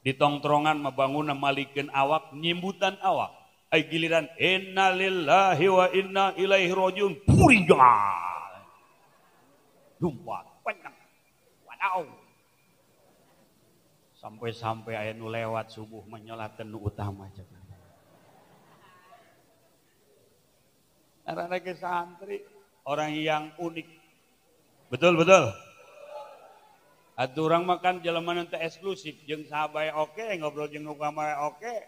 di tongtrongan membangun malikin awak nyimbutan awak ay giliran inna lillahi wa inna ilaihi rajiun purijan jumpa panjang wadau sampai-sampai aya nu lewat subuh menyolatkan nu utama aja Karena santri orang yang unik. Betul betul. Atau orang makan jelemanan tak eksklusif jeng sahabai oke okay, ngobrol jeng ugama oke. Okay.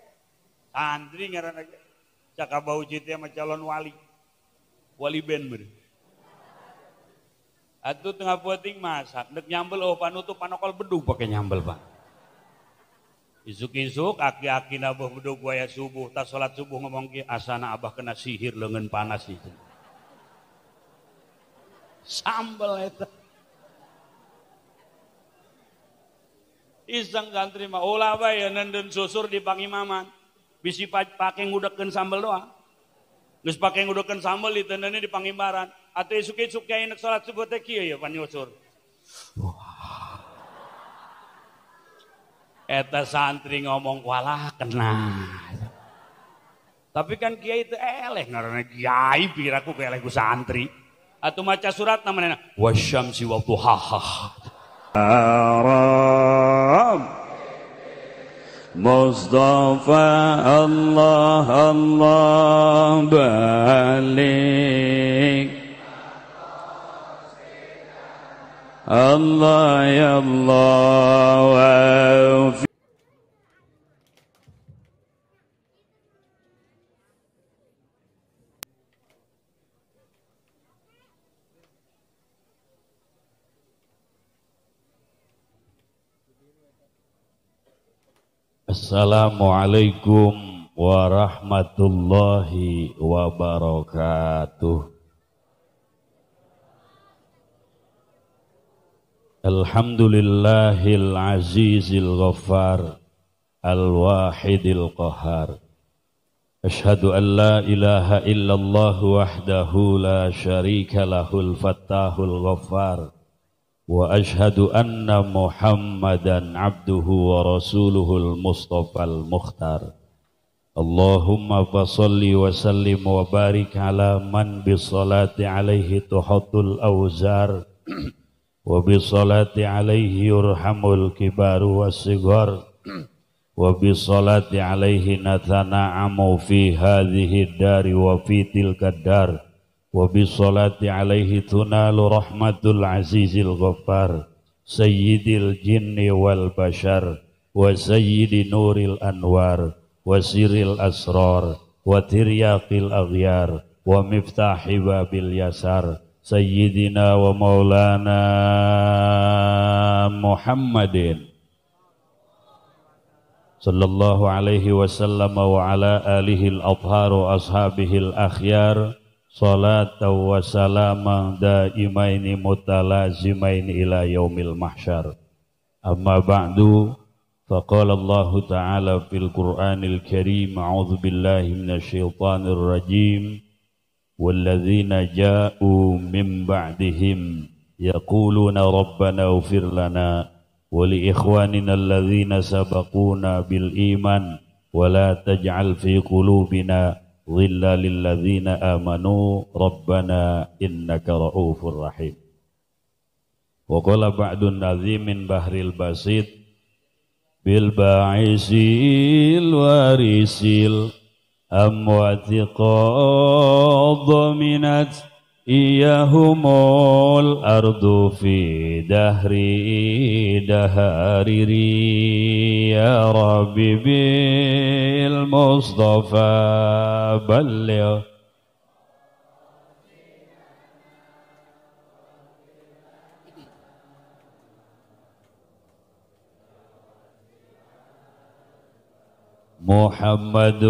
Santri aja, cakap bau jitnya sama calon wali. Wali ben beri. Atau tengah puting masak, Nek nyambel oh panutup panokol beduk pakai nyambel, Pak. Isuk-isuk aki-aki nabuh beduk buaya subuh, tak sholat subuh ngomong ki asana abah kena sihir lengan panas itu. Sambel itu. Iseng santri mah ulah bae nenden susur di pangimaman. Bisi pake ngudekeun sambel doang. Geus pake ngudekeun sambel ditendene di pangimbaran. Atuh isuk-isuk kiai nek salat subuh teh kieu ya pan nyusur. Eta santri ngomong walah kena. Tapi kan kiai itu eleh karena kiai pikir aku eleh ku santri. Atau maca surat namanya wasyamsi wa hahaha. حرام مصطفى الله الله بالك الله يا الله Assalamualaikum warahmatullahi wabarakatuh. Alhamdulillahil azizil ghaffar al-wahidil qahar. Ashhadu an la ilaha illallah wahdahu la syarika lahul fattahul ghaffar. واشهد ان محمدا عبده ورسوله المصطفى المختار اللهم فصل وسلم وبارك على من بالصلاه عليه تحط الاوزار وبالصلاه عليه يرحم الكبار والصغار وبالصلاه عليه نتنعم في هذه الدار وفي تلك الدار wa bisolati alaihi tunalu rahmatul azizil ghaffar sayyidil jinni wal bashar wa sayyidi nuril anwar wa siril asrar wa tiryaqil aghyar wa miftahi babil yasar sayyidina wa maulana muhammadin sallallahu alaihi wasallam wa ala alihi al-athhar wa ashabihi al-akhyar salatan wa salaman daimaini mutalazimaini ila yaumil mahsyar amma ba'du faqala Allah ta'ala fil Qur'anil Karim a'udzu billahi minasyaitonir rajim walladzina ja'u min ba'dihim yaquluna rabbana ighfir lana wa ikhwanina alladzina sabaquna bil iman wa taj'al fi qulubina ظلا للذين آمنوا ربنا إنك رؤوف رحيم وقال بعد النذير من بحر البسيط بالباعث الوارث الأموات قد ضمنت إياهم الأرض في دهري دهاري يا ربي بالمصطفى بلغ محمد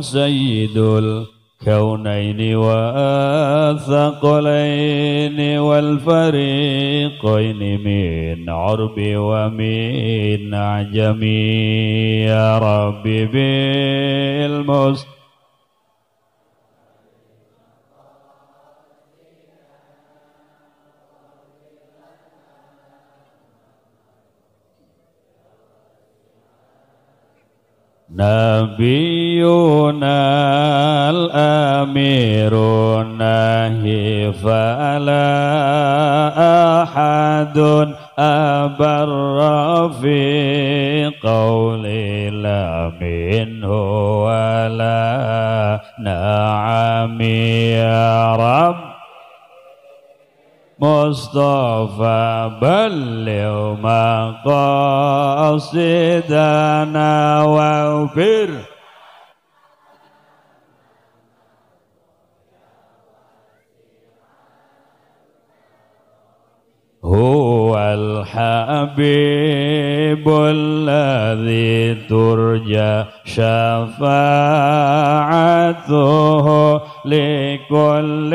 سيد الأرض كونين وثقلين والفريقين من عرب ومن عجم يا رب بالمستقبل نبينا الأمير النهي فلا أحد أبر في قول لا منه ولا نعم يا رب مصطفى بلغ مقاصدنا واغفر هو الحبيب الذي ترجى شفاعته لكل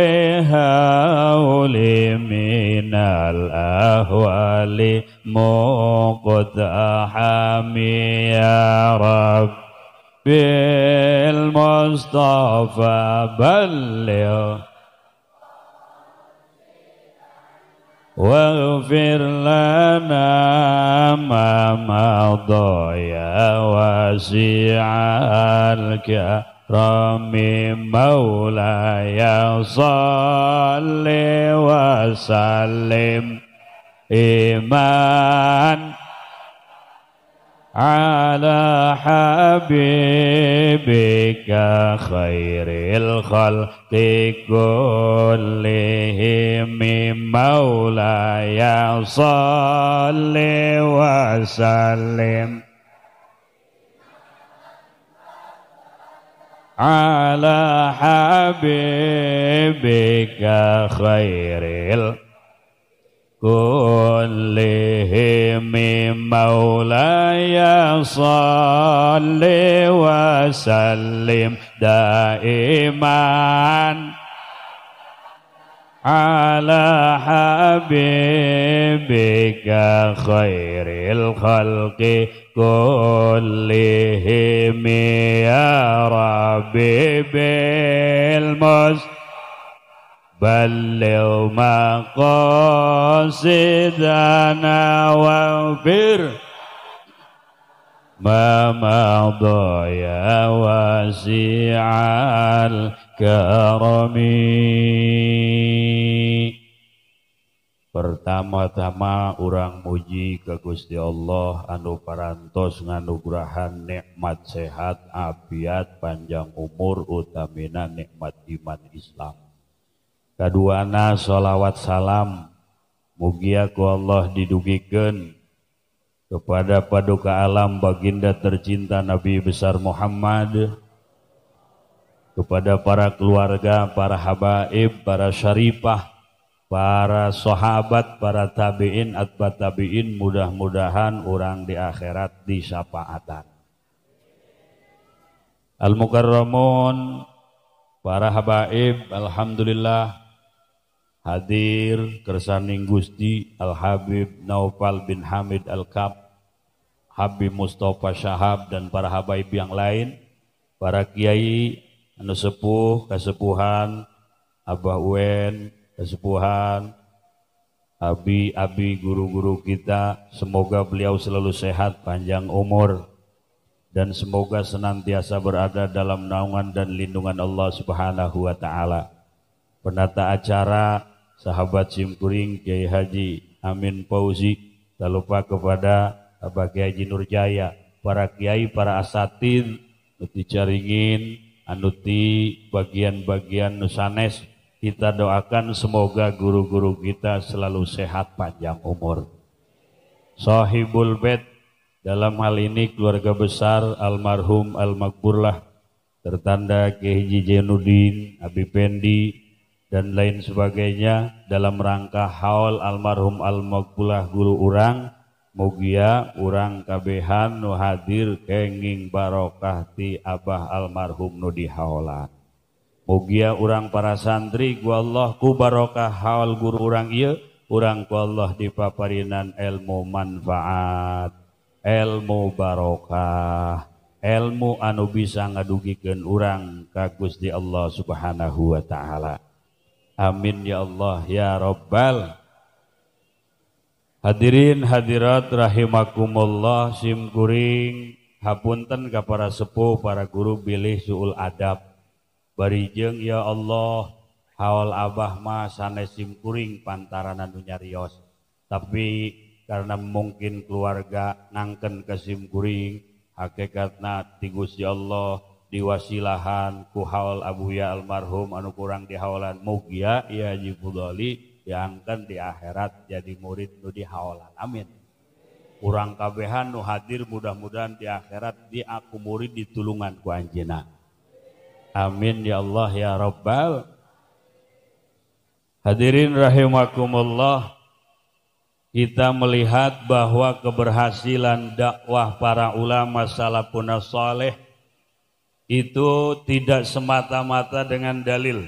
هول من الأهوال مقتحم يا رب بالمصطفى بلغ واغفر لنا ما مضى يا واسع الكرم مولاي صل وسلم إيمان على حبيبك خير الخلق كلهم مولاي صل وسلم على حبيبك خير الخلق كلهم مولاي صل وسلم دائما على حبيبك خير الخلق كلهم يا ربي بالمسلم بلغ wa fir, ma madaya wa واسع karami Pertama-tama orang muji ke Gusti Allah anu parantos nganugrahan nikmat sehat abiat panjang umur utamina nikmat iman Islam kaduana salawat salam mugia ku Allah didugikan kepada paduka alam baginda tercinta Nabi besar Muhammad kepada para keluarga, para habaib, para syarifah, para sahabat, para tabi'in, atba tabi'in mudah-mudahan orang di akhirat disapaatan. Al-Mukarramun, para habaib, Alhamdulillah, hadir kersaning Gusti Al Habib Naufal bin Hamid Al Kab Habib Mustafa Syahab dan para habaib yang lain para kiai anu sepuh kesepuhan Abah Uen kesepuhan Abi Abi guru-guru kita semoga beliau selalu sehat panjang umur dan semoga senantiasa berada dalam naungan dan lindungan Allah Subhanahu wa taala. Penata acara sahabat Simpuring Kiai Haji Amin Fauzi tak lupa kepada Abah Kiai Haji Nurjaya para kiai para asatid nuti caringin anuti bagian-bagian nusanes kita doakan semoga guru-guru kita selalu sehat panjang umur sahibul bed dalam hal ini keluarga besar almarhum almakburlah tertanda Kiai Haji Jenudin Abi Pendi dan lain sebagainya dalam rangka haul almarhum al guru urang mugia urang kabehan nu hadir kenging barokah ti abah almarhum nu dihaula mugia urang para santri ku Allah ku barokah haul guru urang iya, urang ku Allah dipaparinan ilmu manfaat ilmu barokah ilmu anu bisa ngadugikeun urang kagus di Allah Subhanahu wa taala Amin ya Allah ya Rabbal Hadirin hadirat rahimakumullah simkuring hapunten ka para sepuh para guru bilih suul adab barijeng ya Allah hawal abah ma sanes simkuring pantaran anunya rios tapi karena mungkin keluarga nangken ke simkuring hakikatna ti ya Allah diwasilahan ku haul abuya almarhum anu kurang dihawalan mugia ya jibudoli diangkan di akhirat jadi murid nu dihawalan amin kurang kabehan nu hadir mudah-mudahan di akhirat di aku murid ditulungan ku anjena amin ya Allah ya Rabbal hadirin rahimakumullah kita melihat bahwa keberhasilan dakwah para ulama salafun soleh itu tidak semata-mata dengan dalil.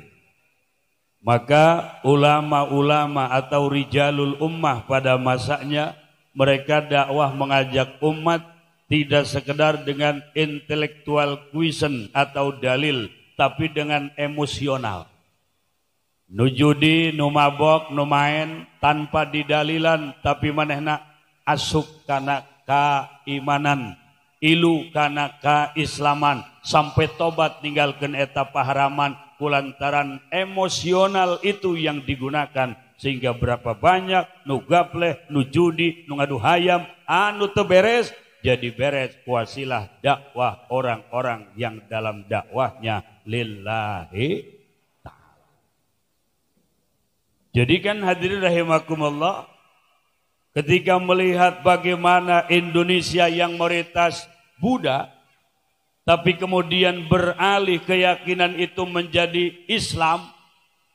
Maka ulama-ulama atau rijalul ummah pada masanya mereka dakwah mengajak umat tidak sekedar dengan intelektual question atau dalil tapi dengan emosional. Nujudi, numabok, numain tanpa didalilan tapi manehna asuk karena keimanan ilu kana keislaman sampai tobat ninggalkan eta paharaman kulantaran emosional itu yang digunakan sehingga berapa banyak nu gapleh nu judi nu ngadu hayam anu teberes jadi beres kuasilah dakwah orang-orang yang dalam dakwahnya lillahi ta'ala. Jadi kan hadirin rahimakumullah ketika melihat bagaimana Indonesia yang meretas Buddha tapi kemudian beralih keyakinan itu menjadi Islam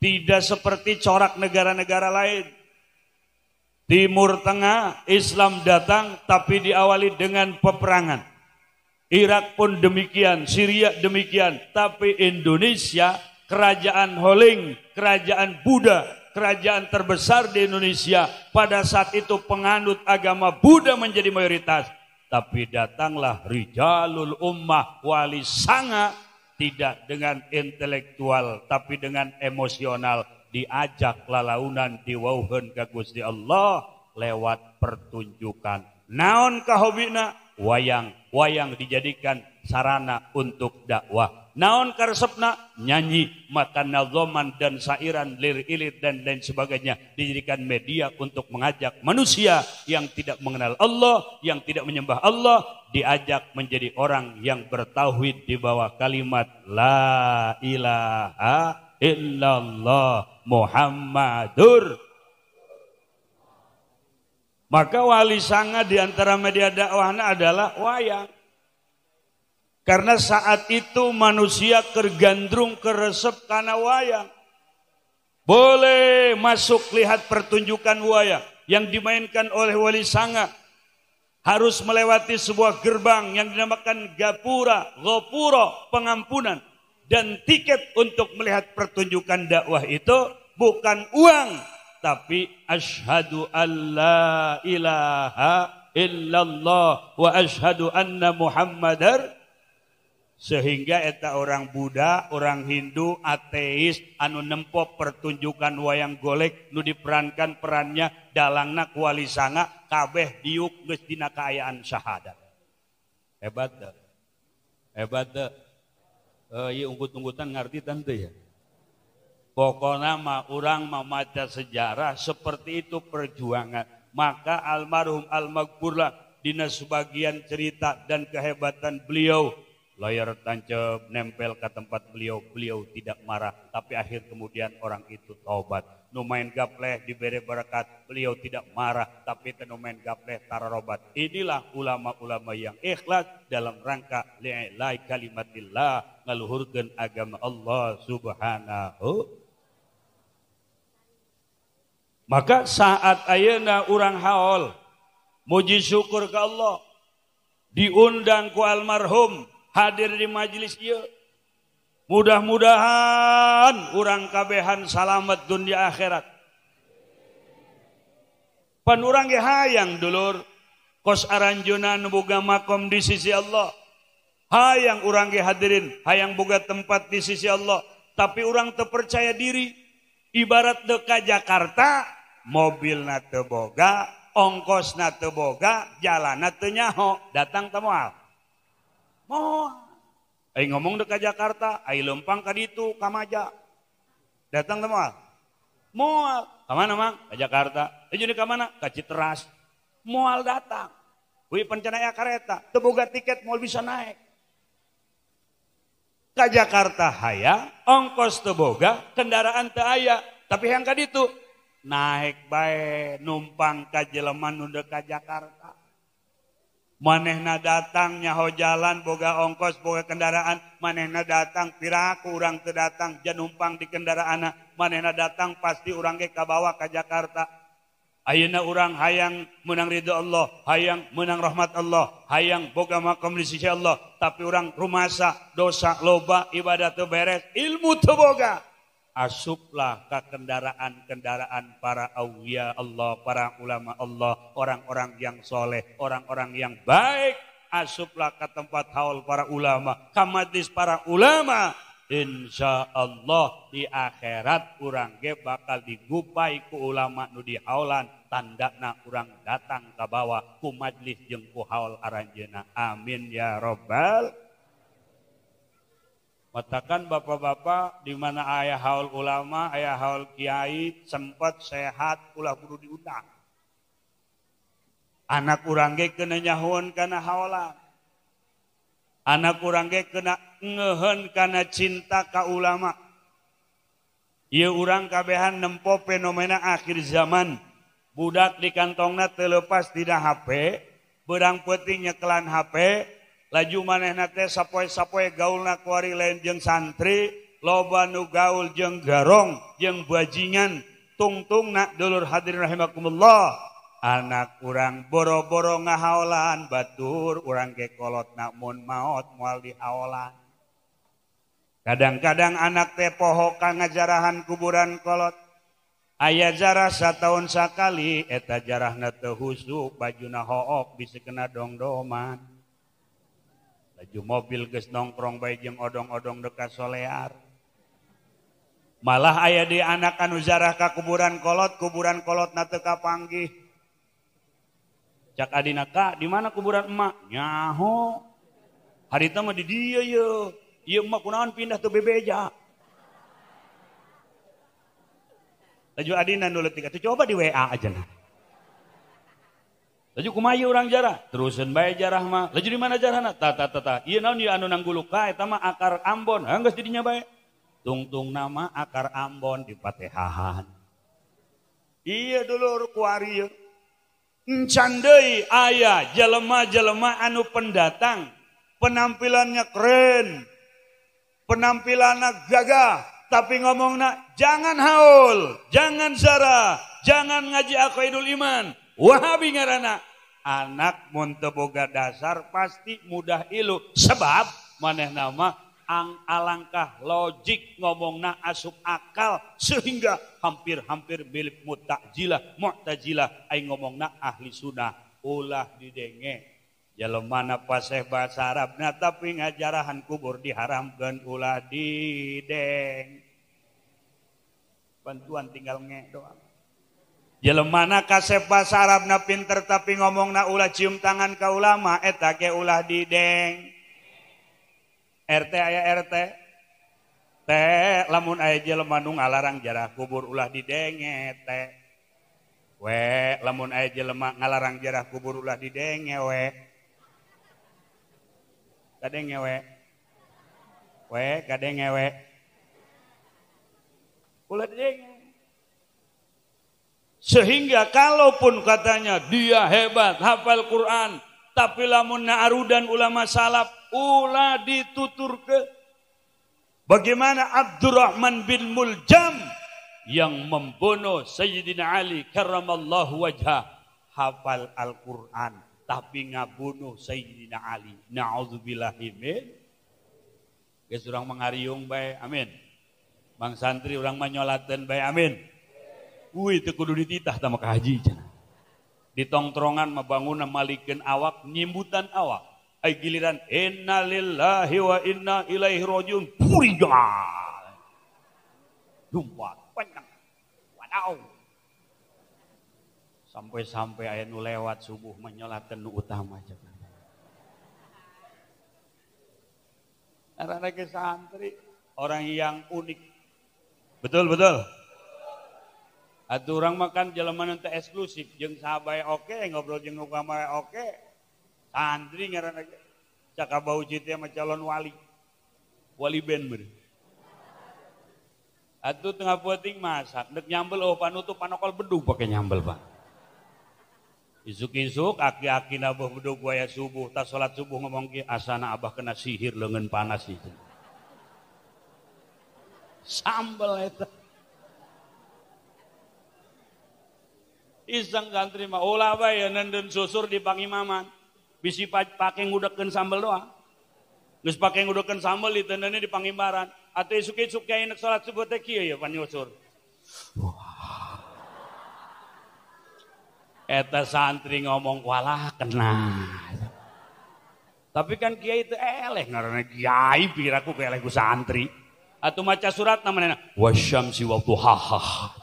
tidak seperti corak negara-negara lain. Timur Tengah Islam datang tapi diawali dengan peperangan. Irak pun demikian, Syria demikian, tapi Indonesia kerajaan Holing, kerajaan Buddha kerajaan terbesar di Indonesia. Pada saat itu penganut agama Buddha menjadi mayoritas. Tapi datanglah rijalul ummah wali sanga tidak dengan intelektual tapi dengan emosional diajak lalaunan diwauhen ke Gusti Allah lewat pertunjukan naon kahobina wayang wayang dijadikan sarana untuk dakwah Naon karesepna nyanyi, maka nazoman dan sairan lir ilir dan lain sebagainya dijadikan media untuk mengajak manusia yang tidak mengenal Allah, yang tidak menyembah Allah diajak menjadi orang yang bertauhid di bawah kalimat la ilaha illallah Muhammadur maka wali sangat diantara media dakwahnya adalah wayang karena saat itu manusia tergandrung keresep karena wayang. Boleh masuk lihat pertunjukan wayang yang dimainkan oleh wali sanga. Harus melewati sebuah gerbang yang dinamakan gapura, gopuro, pengampunan. Dan tiket untuk melihat pertunjukan dakwah itu bukan uang. Tapi ashadu an la ilaha illallah wa ashadu anna muhammadar sehingga eta orang Buddha orang Hindu ateis anu nempo pertunjukan wayang golek nu diperankan perannya dalangna kuali sanga kabeh diuk geus dina kaayaan syahadat hebat deh. hebat deh. Uh, eh, e, unggut-unggutan ngerti tante ya pokoknya ma, orang memaca sejarah seperti itu perjuangan maka almarhum al-maghfurlah dina sebagian cerita dan kehebatan beliau Lawyer tancap nempel ke tempat beliau, beliau tidak marah. Tapi akhir kemudian orang itu taubat. main gapleh diberi berkat, beliau tidak marah. Tapi main gapleh tararobat. Inilah ulama-ulama yang ikhlas dalam rangka li'ilai kalimatillah. Ngeluhurkan agama Allah subhanahu maka saat ayana orang haol muji syukur ke Allah diundang ku almarhum hadir di majelis ia mudah-mudahan orang kabehan selamat dunia akhirat panurang ge hayang dulur kos aranjuna boga makom di sisi Allah hayang orang ge hadirin hayang boga tempat di sisi Allah tapi orang terpercaya diri ibarat deka Jakarta mobil na boga ongkos na boga jalan na tenyaho datang temual Oh, Ayo ngomong dekat Jakarta, ayo lempang ke itu, kamaja. Datang teman, mual. Kemana mang? Ke Jakarta. Eh, ayo ini kemana? Ke Citeras. Mual datang. Wih pencenaya kereta, teboga tiket mau bisa naik. Ke Jakarta haya, ongkos teboga, kendaraan teu Tapi yang ke itu naik baik numpang ke Jeleman udah ke Jakarta. manehna datang nyahoo jalan boga ongkos boga kendaraan manehna datang tiraku orang terdatangjanumpang di kendaraan manehna datang pasti orang ge Ka bawahwaka Jakarta Ayeuna orang hayang menang Ridho Allah hayang menang rahmat Allah hayang boga makomuniisi Allah tapi orang rumahsa dosa loba ibadah teberes ilmu terboga. asuplah ke kendaraan-kendaraan para awliya Allah, para ulama Allah, orang-orang yang soleh, orang-orang yang baik. Asuplah ke tempat haul para ulama, kamatis para ulama. Insya Allah di akhirat kurang ge bakal digupai ku ulama nu di haulan tanda na orang datang ke bawah ku majlis jengku haul aranjena. Amin ya robbal mengatakan bapak-bapak dimana ayah hal ulama aya hal Kyai sempat sehat pulang guru diundang anak kurang kennyawan karenalah anak kurangke kena ngeho karena cinta Ka ulama ia orang kabhan nempo fenomena akhir zaman budak di kantonna telepas tidak HP bedang petinnyakellan HP dan laju manehpo gaulng santri lobanu gaul jeng garrong je wajingan tungtungnakdulur hadir rahimakumullah anak kurang boro-boro nga hahan Batur orang kekolotnakmun maut muallan Hai kadang-kadang anak tepohokan ngajarahan kuburan kolot ayah jarah satuta sakali eta jarah na huzu baju nahook bisakena dong do man dan Baju mobil ges nongkrong baik yang odong-odong dekat solear malah ayah di anak anu zarah ka kuburan kolot kuburan kolot na teka panggih cak adina ka di mana kuburan emak nyaho hari mah di dia ye ieu emak kunaon pindah tuh bebeja laju adina nu leutik coba di WA aja nah Laju kumaya orang jarah, terusan bayi jarah mah. Laju di mana jarah na? Tata tata. Iya naon ya anu nangguluk ka, tama akar Ambon. Anggus jadinya bayi. tung nama akar Ambon di Patehahan. Iya dulu kuari ya. ayah jelema-jelema anu pendatang. Penampilannya keren. Penampilannya gagah. Tapi ngomong nak, jangan haul, jangan zara, jangan ngaji akhidul iman. Wahabi ngarana anak Monteboga dasar pasti mudah ilu sebab maneh nama ang alangkah logik ngomongna asup akal sehingga hampir-hampir milik mutajilah, mu'tajilah aing ngomongna ahli sunnah ulah didenge Jalan mana paseh bahasa Arabnya tapi ngajarahan kubur diharamkan ulah dideng bantuan tinggal nge doang mana kassepas saraf napin tetapi ngomong na ula cium tangan kau lama eteta lah didng RT RT lamunung ngalarang jarah kubur ulah didenge we lamunmak ngalarang jarah kubur ulah didenge wewenge ng Sehingga kalaupun katanya dia hebat, hafal Quran, tapi lamun na'aru dan ulama salaf, ulah ditutur ke. Bagaimana Abdurrahman bin Muljam yang membunuh Sayyidina Ali karramallahu wajah hafal Al-Quran tapi ngabunuh Sayyidina Ali na'udzubillahimin Guys orang mengariung baik amin Bang santri orang menyolatkan baik amin Wih, kudu dititah sama ke haji. tongtrongan membangun malikin awak, nyimbutan awak. Ay giliran, inna lillahi wa inna ilaihi rojiun. Purigal. Jumpa, panjang. Wadaw. Sampai-sampai ayah nu lewat subuh menyolatkan nu utama. Karena santri, orang yang unik. Betul, betul. Atau orang makan jelemanan tak eksklusif jeng sahabat oke ngobrol jeng sama oke santri ngaran cakap bau cita sama calon wali wali band beri. Atau tengah puting masak Nek nyambel oh panutup panokol beduk pakai nyambel pak Isuk-isuk aki-aki nabuh beduk buaya subuh tak sholat subuh ngomong ki asana abah kena sihir lengan panas itu sambel itu Iseng santri kan mah ulah bae nenden susur di pangimaman. Bisi pake ngudeken sambal doang. Geus pake ngudeken sambal di tendene di pangimbaran. Atau isuk-isuk kayak enak sholat subuh teh kieu ya pan nyusur. Eta santri ngomong walah kenal, Tapi kan kiai itu eleh karena kiai piraku ke eleh ku santri. Atau maca surat namanya wasyamsi wa hahaha.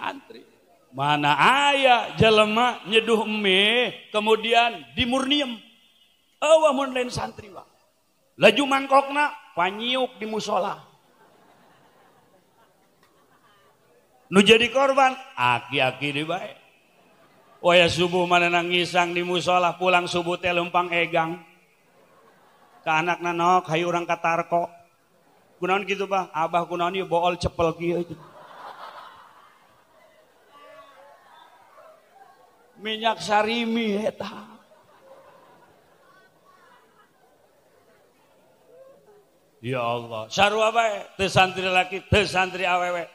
antri. Mana ayah jelema nyeduh me kemudian dimurniem. Awah mun lain santri wa. Laju mangkokna panyiuk di musola. Nu jadi korban aki-aki di baik. Waya subuh mana nangisang di musola pulang subuh teh lempang egang. ke anak nanok hayu orang katarko. Kunaon gitu bah, abah kunaon ieu bool cepel kieu. minyak sarimi eta. Eh, ya Allah, sarua bae eh? teu santri laki, teu santri awewe. Eh.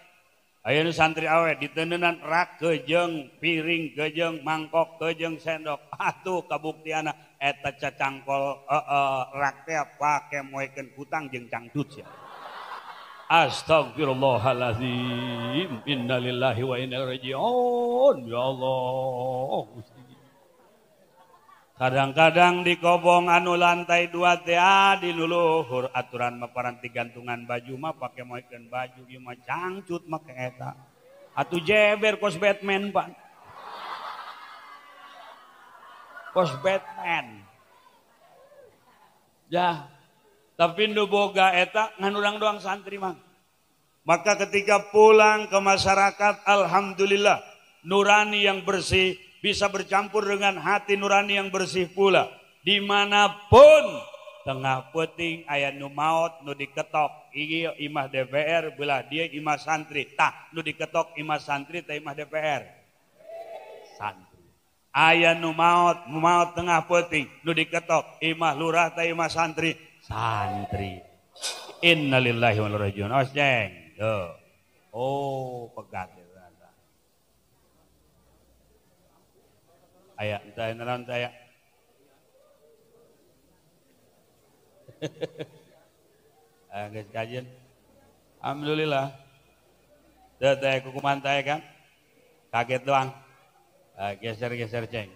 Ayeuna santri awe diteunenan rak gejeng piring gejeng mangkok gejeng sendok. Atuh kabuktiana eta cacangkol heeh uh, uh, rak teh pake moekeun hutang jeung cangcut sia. Ya. Astagfirullahaladzim. Innalillahi wa inna rajiun. Ya Allah. Kadang-kadang di kobong anu lantai dua TA di luluhur aturan meparanti gantungan baju mah pakai moikeun baju ieu mah cangcut mah eta. Atuh jeber kos Batman, Pak. Kos Batman. Ya, tapi nuboga eta ngan doang santri mah maka ketika pulang ke masyarakat alhamdulillah nurani yang bersih bisa bercampur dengan hati nurani yang bersih pula dimanapun tengah puting ayat nu maut nu diketok iki imah DPR belah dia imah santri Tak nu diketok imah santri tah imah DPR santri ayat nu maut nu maut tengah puting nu diketok imah lurah tah imah santri santri. Innalillahi wa rajiun. oh Ceng. Oh, pegat ya. ayo, entah naon saya. Ah, Angges kajian. Alhamdulillah. Teu teh kukuman kan. Kaget doang. Ah, geser-geser ceng.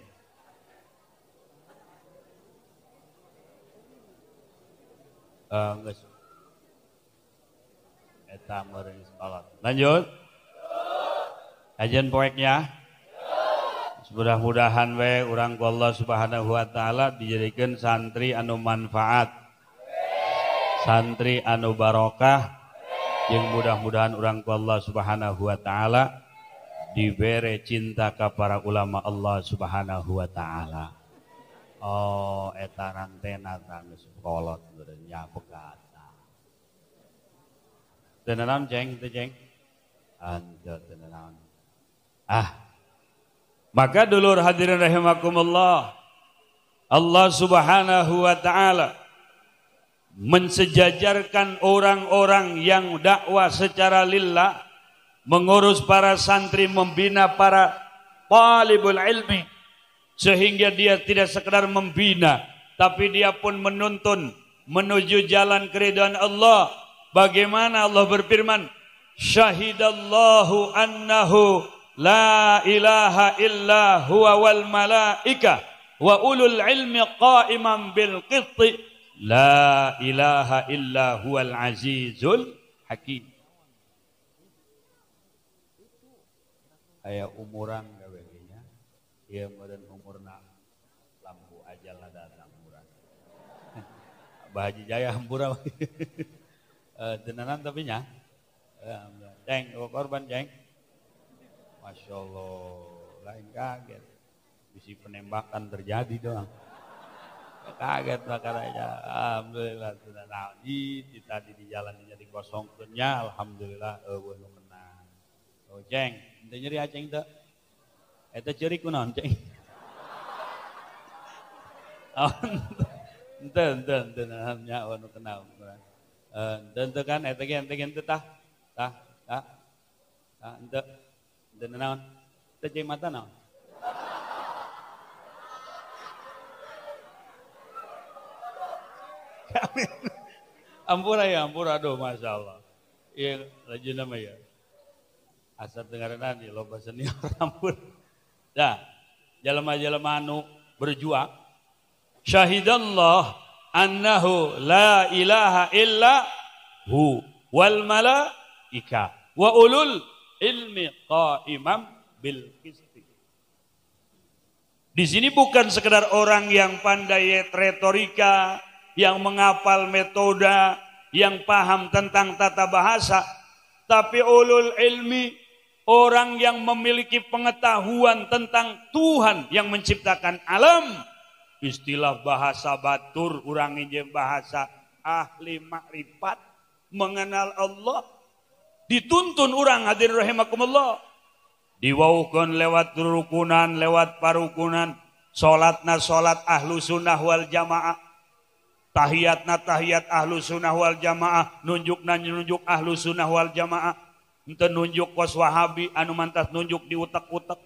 Eh, Geus. Eta meureun salat. Lanjut. Ajen poeknya. Mudah-mudahan we urang ku Allah Subhanahu wa taala dijadikan santri anu manfaat. Santri anu barokah yang mudah-mudahan orang ku Allah Subhanahu wa taala diberi cinta kepada ulama Allah Subhanahu wa taala. Oh, eta rantena tangis kolot nya pekata. Tenanam jeng teu jeng? Anjir Ah. Maka dulur hadirin rahimakumullah. Allah Subhanahu wa taala mensejajarkan orang-orang yang dakwah secara lillah mengurus para santri membina para talibul ilmi sehingga dia tidak sekedar membina, tapi dia pun menuntun menuju jalan keridhaan Allah. Bagaimana Allah berfirman, Syahidallahu annahu la ilaha illa huwa wal malaika wa ulul ilmi qa'iman bil qisti La ilaha illa huwal azizul hakim. Ayat umuran gawainya. Ya iya, meren Baji Jaya hampura. Eh, tenanan tapi nya. Ya, jeng, korban jeng. Masya Allah, lain kaget. Bisi penembakan terjadi doang. Kaget bakal aja. Alhamdulillah sudah di Tadi di jalan jadi kosong punya. Alhamdulillah, eh menang. Oh jeng, itu nyeri aceng ah, itu. Itu ciri kunon ceng. ente ente ente nya anu kenal ente ente kan eta ge ente ente tah tah tah tah ente ente naon teh jeung mata naon ampura ya ampura aduh masya Allah iya rajin nama ya asal dengaran di loba senior ampun dah jelema jalan anu berjuang syahidallah annahu la ilaha illa hu wal malaika wa ulul ilmi qaimam bil qisti. Di sini bukan sekedar orang yang pandai retorika, yang mengapal metoda, yang paham tentang tata bahasa, tapi ulul ilmi orang yang memiliki pengetahuan tentang Tuhan yang menciptakan alam istilah bahasa Batur orangranginjem bahasa ahli makripat mengenal Allah dituntun orang hadir rohhimakumullah diwaukan lewat turukunan lewat parukunan salat na salat ahlus sunnahwal Jamaahtahiyat natahiyat ahlus sunnahwaljamaah nunjuk nanyi nunjuk ahlus sunnah Waljamaah untuk nunjuk koswahabi anu mantas nunjuk diutak-kutak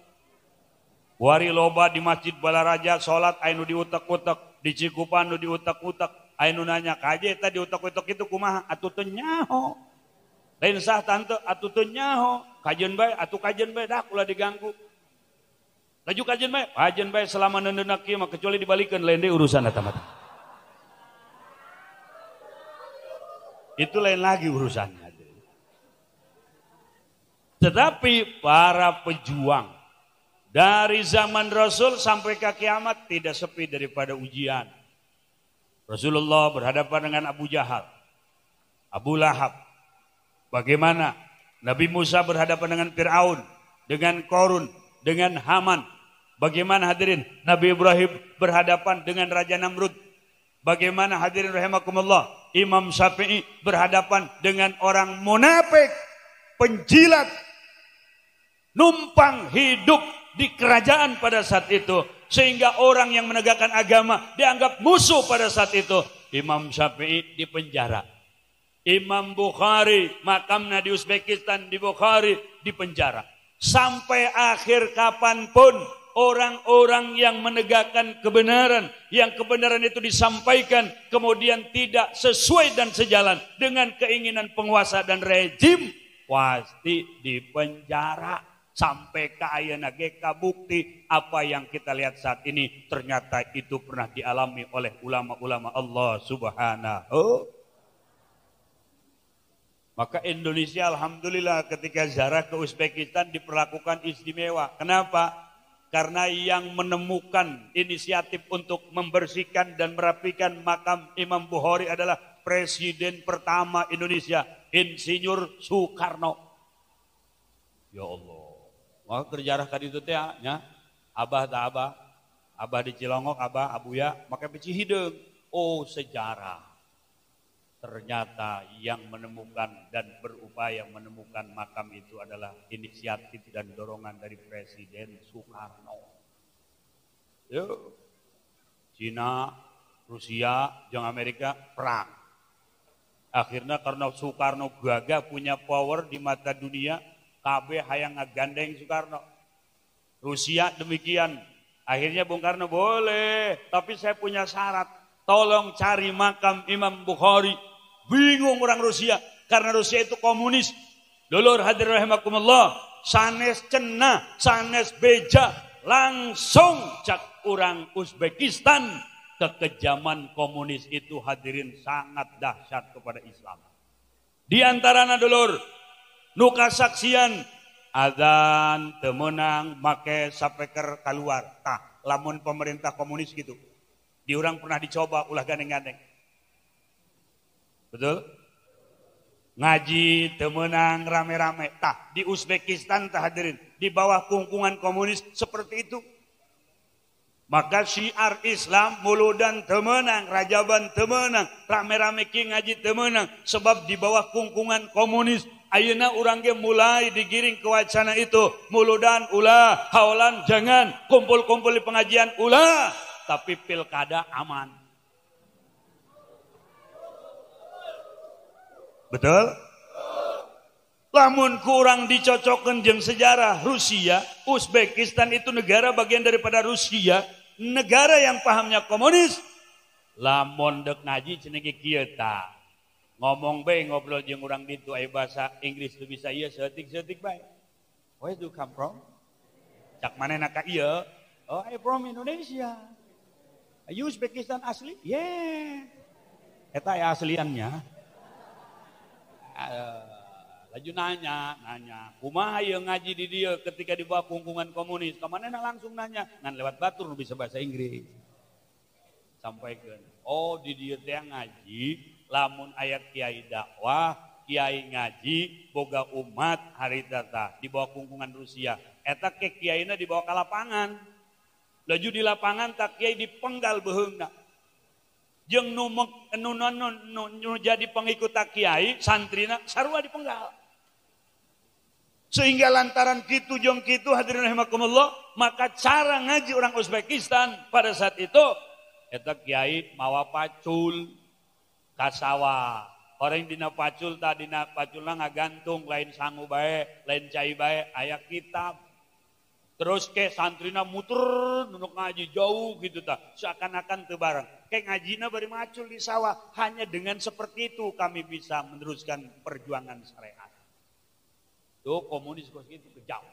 Wari loba di Masjid Balaraja salat ainu diutak-utak, di Cikupan anu diutak-utak, ainu nanya kaje tadi diutak-utak itu kumaha Atu teu nyaho. Lain sah tante atu teu nyaho, kajian bae atu kajian bae dah kula diganggu. Laju kajian bae, kajian bae selama nendeuna kieu mah kecuali dibalikeun lain urusan eta mah. Itu lain lagi urusannya. Tetapi para pejuang dari zaman Rasul sampai ke kiamat tidak sepi daripada ujian. Rasulullah berhadapan dengan Abu Jahal, Abu Lahab. Bagaimana Nabi Musa berhadapan dengan Firaun, dengan Korun, dengan Haman. Bagaimana hadirin Nabi Ibrahim berhadapan dengan Raja Namrud. Bagaimana hadirin rahimakumullah Imam Syafi'i berhadapan dengan orang munafik, penjilat, numpang hidup di kerajaan pada saat itu sehingga orang yang menegakkan agama dianggap musuh pada saat itu Imam Syafi'i di penjara Imam Bukhari makamnya di Uzbekistan di Bukhari di penjara sampai akhir kapanpun orang-orang yang menegakkan kebenaran yang kebenaran itu disampaikan kemudian tidak sesuai dan sejalan dengan keinginan penguasa dan rejim pasti di penjara sampai ke ayana kabukti apa yang kita lihat saat ini ternyata itu pernah dialami oleh ulama-ulama Allah Subhanahu maka Indonesia alhamdulillah ketika ziarah ke Uzbekistan diperlakukan istimewa. Kenapa? Karena yang menemukan inisiatif untuk membersihkan dan merapikan makam Imam Bukhari adalah presiden pertama Indonesia, Insinyur Soekarno. Ya Allah. Oh kerjarah kadi itu teh nya abah tak abah abah di Cilongok abah abuya pakai peci hidung oh sejarah ternyata yang menemukan dan berupaya menemukan makam itu adalah inisiatif dan dorongan dari Presiden Soekarno. Yo, Cina, Rusia, jangan Amerika perang. Akhirnya karena Soekarno gagah punya power di mata dunia, KB hayang ngegandeng Soekarno. Rusia demikian. Akhirnya Bung Karno boleh, tapi saya punya syarat. Tolong cari makam Imam Bukhari. Bingung orang Rusia, karena Rusia itu komunis. Dulur hadir rahimakumullah, sanes cena, sanes beja, langsung cak orang Uzbekistan kekejaman komunis itu hadirin sangat dahsyat kepada Islam. Di antara dulur, nuka saksian adzan temenang make sapeker keluar tah lamun pemerintah komunis gitu diurang pernah dicoba ulah gandeng-gandeng betul ngaji temenang rame-rame tah di Uzbekistan tak hadirin di bawah kungkungan komunis seperti itu maka syiar Islam muludan temenang, rajaban temenang, rame-rame king ngaji temenang. Sebab di bawah kungkungan komunis Ayeuna urang ge mulai digiring ke wacana itu. Muludan ulah, haulan jangan, kumpul-kumpul di pengajian ulah, tapi pilkada aman. Betul? Lamun kurang dicocokkan jeng sejarah Rusia, Uzbekistan itu negara bagian daripada Rusia, negara yang pahamnya komunis. Lamun dek ngaji cenegi kieu ngomong baik ngobrol jeng orang itu aya bahasa Inggris tu bisa iya setik setik baik where do you come from cak mana nak iya? oh I from Indonesia are you Uzbekistan asli yeah eta ya asliannya laju nanya nanya kumaha ayo ngaji di dia ketika di bawah kungkungan komunis Kemana nak langsung nanya ngan lewat batur bisa bahasa Inggris sampaikan oh di dia teh ngaji lamun ayat Kiai dakwah Kiai ngaji boga umat hari data di bawah kungkungan Rusia eta ke Kiaina dibawa ke lapangan laju di lapangan tak Kiai dipenggal behengna jeng nu, nu, nu, nu, nu jadi pengikut tak Kiai santrina sarua dipenggal sehingga lantaran kitu jong kitu hadirin rahimakumullah maka cara ngaji orang Uzbekistan pada saat itu eta kiai mawa pacul Kasawa orang dina pacul tak dina nggak gantung lain sangu bae lain cai bae ayak kitab terus ke santrina muter nunuk ngaji jauh gitu ta seakan-akan barang ke ngajina bari macul di sawah hanya dengan seperti itu kami bisa meneruskan perjuangan syariat tuh komunis kos gitu jauh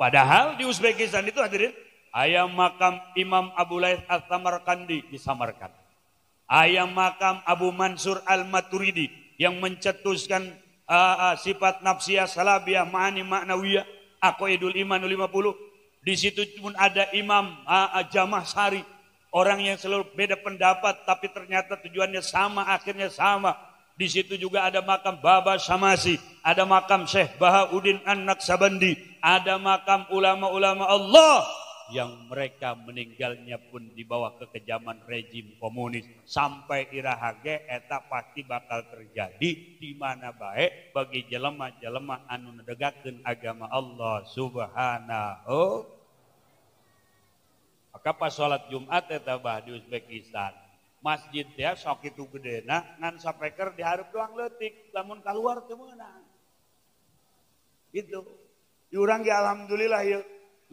padahal di Uzbekistan itu hadirin ayam makam Imam Abu Layth al samarkandi di Samarkand Ayam makam Abu Mansur Al-Maturidi yang mencetuskan uh, uh, sifat nafsiyah salabiyah ma'ani aku idul iman 50 di situ pun ada imam uh, ah, uh, Jamah Sari orang yang selalu beda pendapat tapi ternyata tujuannya sama akhirnya sama di situ juga ada makam Baba Samasi, ada makam Syekh Bahauddin An-Naksabandi, ada makam ulama-ulama Allah yang mereka meninggalnya pun di bawah kekejaman rejim komunis sampai irahage eta pasti bakal terjadi di mana baik bagi jelema-jelema anu nedegakeun agama Allah subhanahu maka pas sholat Jumat eta bah di Uzbekistan masjid ya sok itu gede gedena ngan sapeker diharap doang letik namun keluar teu meunang itu diurang ge alhamdulillah ya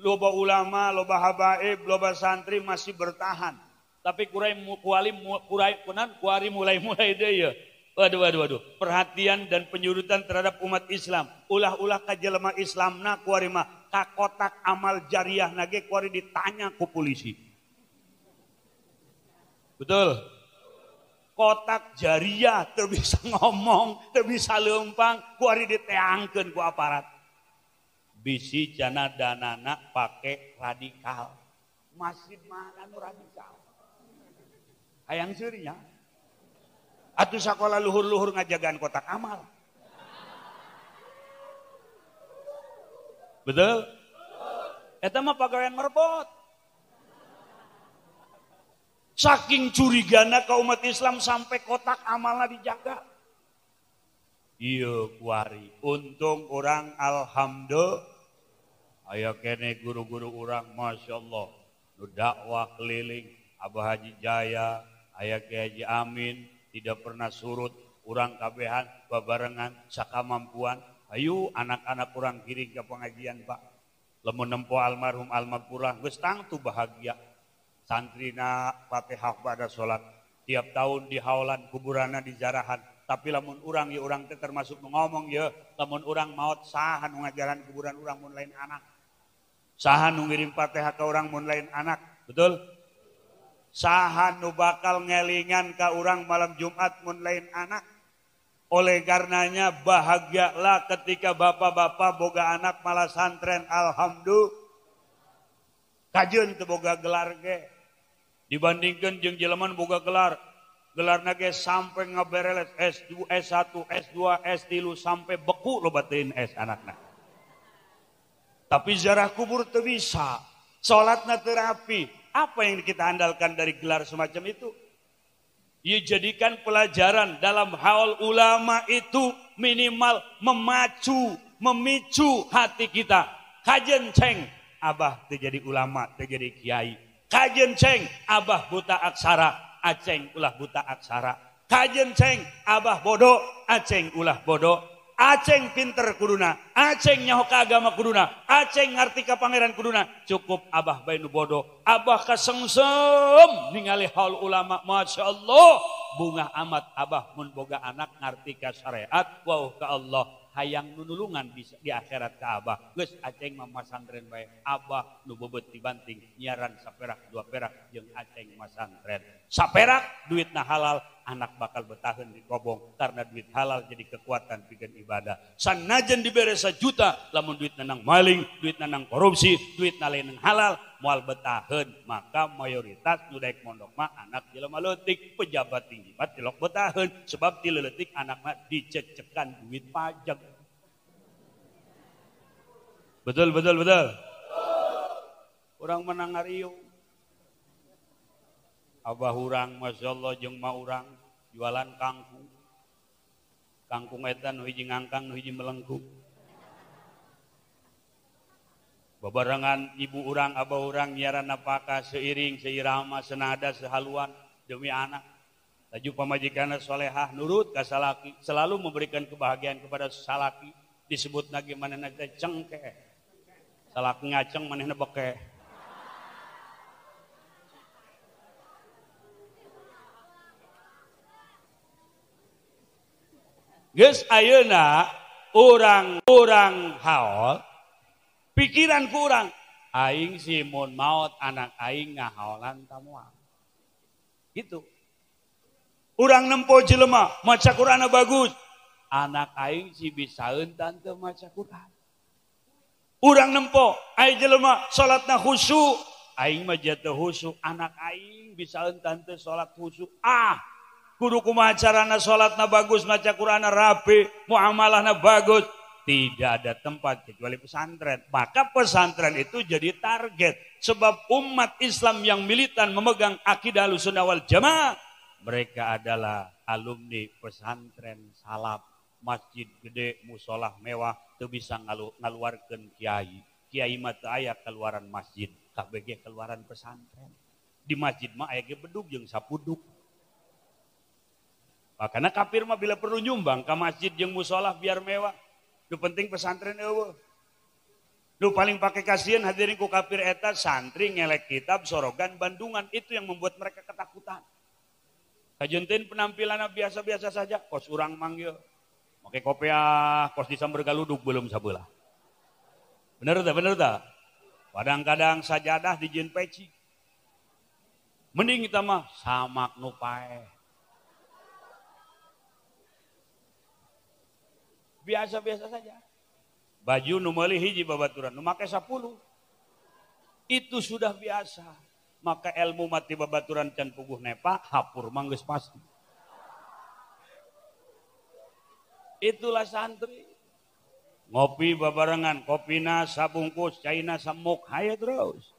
loba ulama, loba habaib, loba santri masih bertahan. Tapi kurai kuali kurai kunan kuari mulai-mulai deh ya. Waduh, waduh, waduh. Perhatian dan penyurutan terhadap umat Islam. Ulah-ulah kajelema Islam nak, kuari mah. Kakotak amal jariah nage kuari ditanya ku polisi. Betul? Kotak jariah terbisa ngomong, terbisa lempang, kuari diteangkan ku aparat bisi jana anak pakai radikal masjid mana nu radikal hayang seurinya atuh sakola luhur-luhur ngajagaan kotak amal betul eta mah pagawean merbot. saking curigana ke umat Islam sampai kotak amalnya dijaga iya kuari untung orang alhamdulillah Ayah kene guru-guru orang Masya Allah. Nudakwah keliling. Abah Haji Jaya. Ayah Haji Amin. Tidak pernah surut. Orang kabehan. Babarengan. Saka mampuan. Ayo anak-anak orang kiri ke pengajian pak. lemu nempo almarhum gue stang tuh bahagia. Santrina hak pada sholat. Tiap tahun di haulan kuburana di jarahan tapi lamun orang ya orang teh termasuk ngomong ya lamun orang maut sahan ngajaran kuburan orang mun lain anak Saha nu ngirim Fatihah ka urang mun lain anak, betul? Saha nu bakal ngelingan ka urang malam Jumat mun lain anak. Oleh karenanya bahagialah ketika bapak-bapak boga anak malah santren alhamdulillah. Kajun teu boga gelar ge. Dibandingkan jeung jelema boga gelar, gelar nage sampai ngebereles S2, S1, S2, S3 sampai beku lo batin S anaknya. Tapi ziarah kubur terpisah, bisa. Sholatnya terapi. Apa yang kita andalkan dari gelar semacam itu? Ia ya jadikan pelajaran dalam hal ulama itu minimal memacu, memicu hati kita. Kajen ceng, abah terjadi ulama, terjadi kiai. Kajen ceng, abah buta aksara, aceng ulah buta aksara. Kajen ceng, abah bodoh, aceng ulah bodoh. aceng pinter kuruna aceng nyahu ka agama kuruna aceng ngatika pangeran kuruna cukup abah bay nubodo Abah ka sengsem ningali hal ulama masya Allah bunga amat Abah memboga anak nartika syariat Wow ke Allah hayang nunulungan bisa diakhirat ka Abah Gu aceng mamamasangren baik Abah nubobeti banting nyaaran sap perak dua perak jeung aceng masangren sap perak duit na halal. anak bakal bertahan di kobong karena duit halal jadi kekuatan bikin ibadah sanajan diberes sejuta lamun duit nanang maling duit nanang korupsi duit nalain halal mual betahan maka mayoritas nudaik mondok mah anak jelema leutik pejabat tinggi mah jelok betahan sebab tileletik anak mah dicecekan duit pajak betul betul betul orang menang ngariung Abah urang Masya Allah jeng ma urang jualan kangkung kangkung etan hiji ngangkang hiji melengkung bebarengan ibu orang abah orang nyaran apakah seiring seirama senada sehaluan demi anak laju pamajikan solehah nurut kasalaki selalu memberikan kebahagiaan kepada salaki disebut nagi mana cengkeh salak ngaceng mana beke Kh a orang pikiran kurang aing si maut anaking orang nempo jelemah maca Quran bagus anak aing si bisa Quran orang nempok jelemah salat naingjads anak aing bisa en tante salat khusuk ah kudu kumacarana salatna bagus maca Qur'anna rapi muamalahna bagus tidak ada tempat kecuali pesantren maka pesantren itu jadi target sebab umat Islam yang militan memegang akidah Ahlussunnah wal Jamaah mereka adalah alumni pesantren salaf masjid gede musolah mewah itu bisa ngalu, ngaluarkan kiai kiai mata ayah keluaran masjid KBG keluaran pesantren di masjid mah ayah beduk yang sapuduk karena kafir mah bila perlu nyumbang ke masjid yang musolah biar mewah. Lu penting pesantren ewe. Lu paling pakai kasihan hadirin ku kafir eta santri ngelek kitab sorogan bandungan itu yang membuat mereka ketakutan. Kajuntin penampilan biasa-biasa saja. Kos urang manggil. Pakai kopiah, kos disamber galuduk belum sabelah. Bener tak, bener tak? Kadang-kadang sajadah dijin peci. Mending kita mah samak nupaeh. biasa-biasa saja. Baju numeli hiji babaturan, numake sepuluh Itu sudah biasa. Maka ilmu mati babaturan dan puguh nepa, hapur manggis pasti. Itulah santri. Ngopi babarengan, kopina sabungkus, caina samuk, haya terus.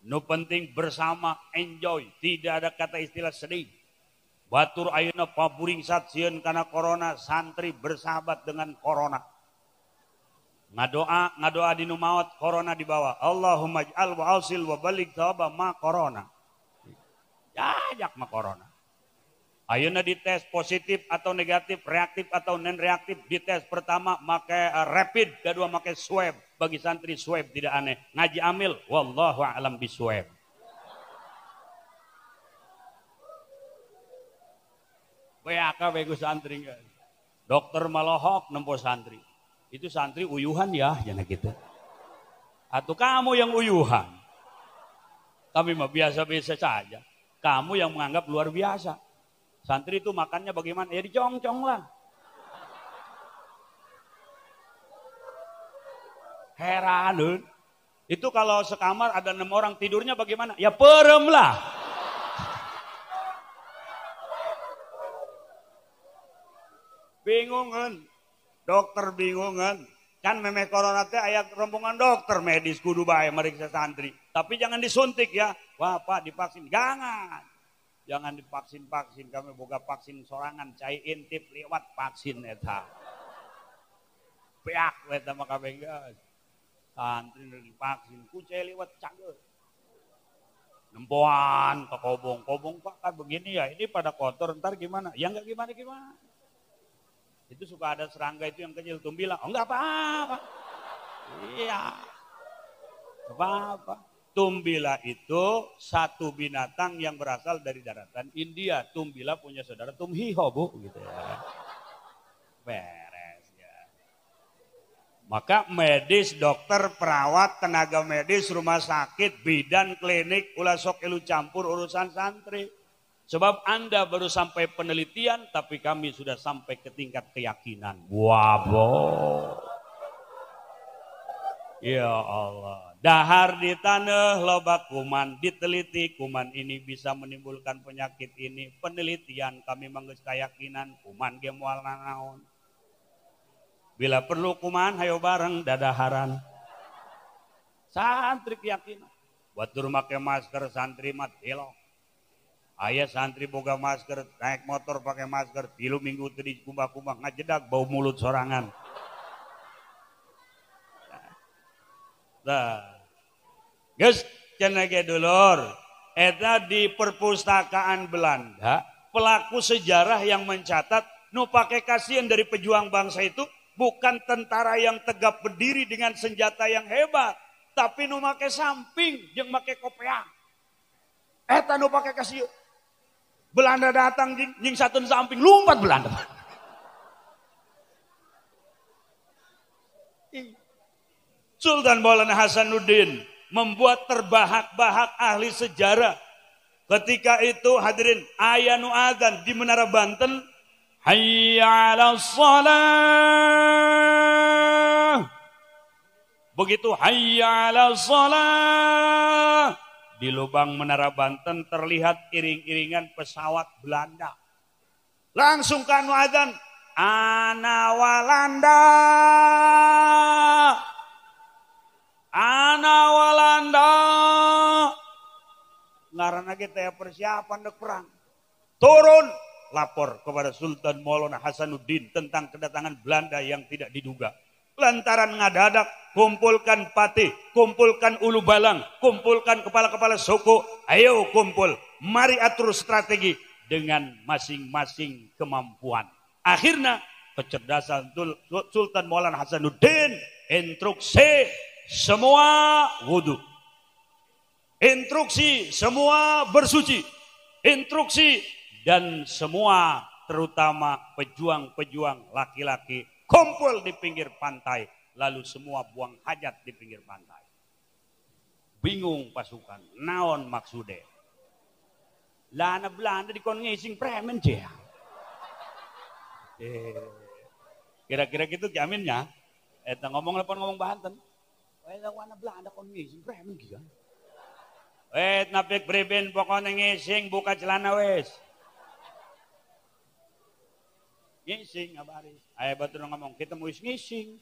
Nu penting bersama, enjoy. Tidak ada kata istilah sedih. Batur ayuna paburing satsieun karena corona santri bersahabat dengan corona. Ngadoa, ngadoa di numawat corona dibawa. Allahumma ij'al wa ausil wa balik tawaba ma corona. Jajak ma corona. Ayuna dites positif atau negatif, reaktif atau non reaktif, dites pertama make eh, rapid, kedua make swab. Bagi santri swab tidak aneh. Ngaji amil, wallahu a'lam biswab. PAK bagus santri kan. Dokter malohok nempo santri. Itu santri uyuhan ya, jangan gitu. Atau kamu yang uyuhan. Kami mah biasa-biasa saja. Kamu yang menganggap luar biasa. Santri itu makannya bagaimana? Ya dicongcong lah. Heran. Itu kalau sekamar ada enam orang tidurnya bagaimana? Ya perem lah. bingung kan dokter bingung kan kan memeh corona teh ayat rombongan dokter medis kudu bae meriksa santri tapi jangan disuntik ya wah pak divaksin jangan jangan divaksin vaksin kami boga vaksin sorangan cai intip lewat vaksin eta peak eta mah kabenggeus santri divaksin ku cai lewat canggeuh nempoan ke kobong kobong pak kan begini ya ini pada kotor ntar gimana ya nggak gimana gimana itu suka ada serangga itu yang kecil. tuh bilang, oh nggak apa-apa. Iya. Apa-apa. Tumbila itu satu binatang yang berasal dari daratan India. Tumbila punya saudara Tumhiho, Bu, gitu ya. Beres ya. Maka medis, dokter, perawat, tenaga medis, rumah sakit, bidan, klinik, ulasok elu campur urusan santri. Sebab Anda baru sampai penelitian, tapi kami sudah sampai ke tingkat keyakinan. Wabo. Ya Allah. Dahar di tanah loba kuman, diteliti kuman ini bisa menimbulkan penyakit ini. Penelitian kami mengges keyakinan kuman gemual naon. Bila perlu kuman, hayo bareng dadaharan. Santri keyakinan. Buat rumah ke masker santri mat Ayah santri boga masker, naik motor pakai masker, tilu minggu tadi kumbah-kumbah ngajedak bau mulut sorangan. Nah, Gus, cenege dulur. Eta di perpustakaan Belanda, pelaku sejarah yang mencatat nu pakai kasihan dari pejuang bangsa itu bukan tentara yang tegap berdiri dengan senjata yang hebat, tapi nu pakai samping yang make kopeang. Eta nu pakai kasihan Belanda datang nying satu samping lompat Belanda. Sultan Maulana Hasanuddin membuat terbahak-bahak ahli sejarah. Ketika itu hadirin ayanu adzan di Menara Banten Hayya 'alas shalah. Begitu hayya 'alas shalah. Di lubang Menara Banten terlihat iring-iringan pesawat Belanda. Langsung kan anu Adan, Ana Walanda. Ana Walanda. Ngarana kita ya persiapan dek perang. Turun lapor kepada Sultan Maulana Hasanuddin tentang kedatangan Belanda yang tidak diduga lantaran ngadadak kumpulkan patih, kumpulkan ulu balang, kumpulkan kepala-kepala suku, ayo kumpul, mari atur strategi dengan masing-masing kemampuan. Akhirnya kecerdasan Sultan Maulana Hasanuddin instruksi semua wudhu. Instruksi semua bersuci. Instruksi dan semua terutama pejuang-pejuang laki-laki Kumpul di pinggir pantai, lalu semua buang hajat di pinggir pantai. Bingung pasukan, naon maksude. Lana Belanda di ngising premen cia. Eh, kira-kira gitu jaminnya. Eta eh, ngomong lepon ngomong Banten. Wah, eh, wana Belanda kon ngising premen ya? gitu. Wait, napik breben pokoknya ngising buka celana wes ngising ngabari. ayah batu ngomong kita mau ngising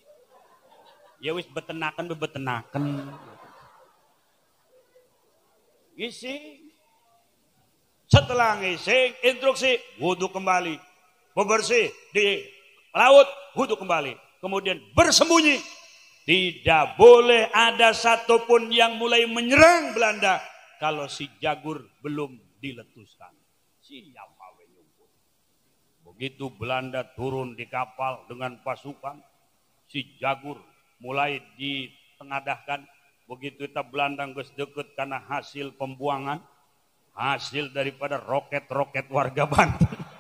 ya wis betenakan bebetenakan ngising setelah ngising instruksi wudhu kembali bebersih di laut wudhu kembali kemudian bersembunyi tidak boleh ada satupun yang mulai menyerang Belanda kalau si Jagur belum diletuskan. Siap. Begitu Belanda turun di kapal dengan pasukan, si Jagur mulai ditengadahkan. Begitu kita Belanda geus deket karena hasil pembuangan, hasil daripada roket-roket warga Banten.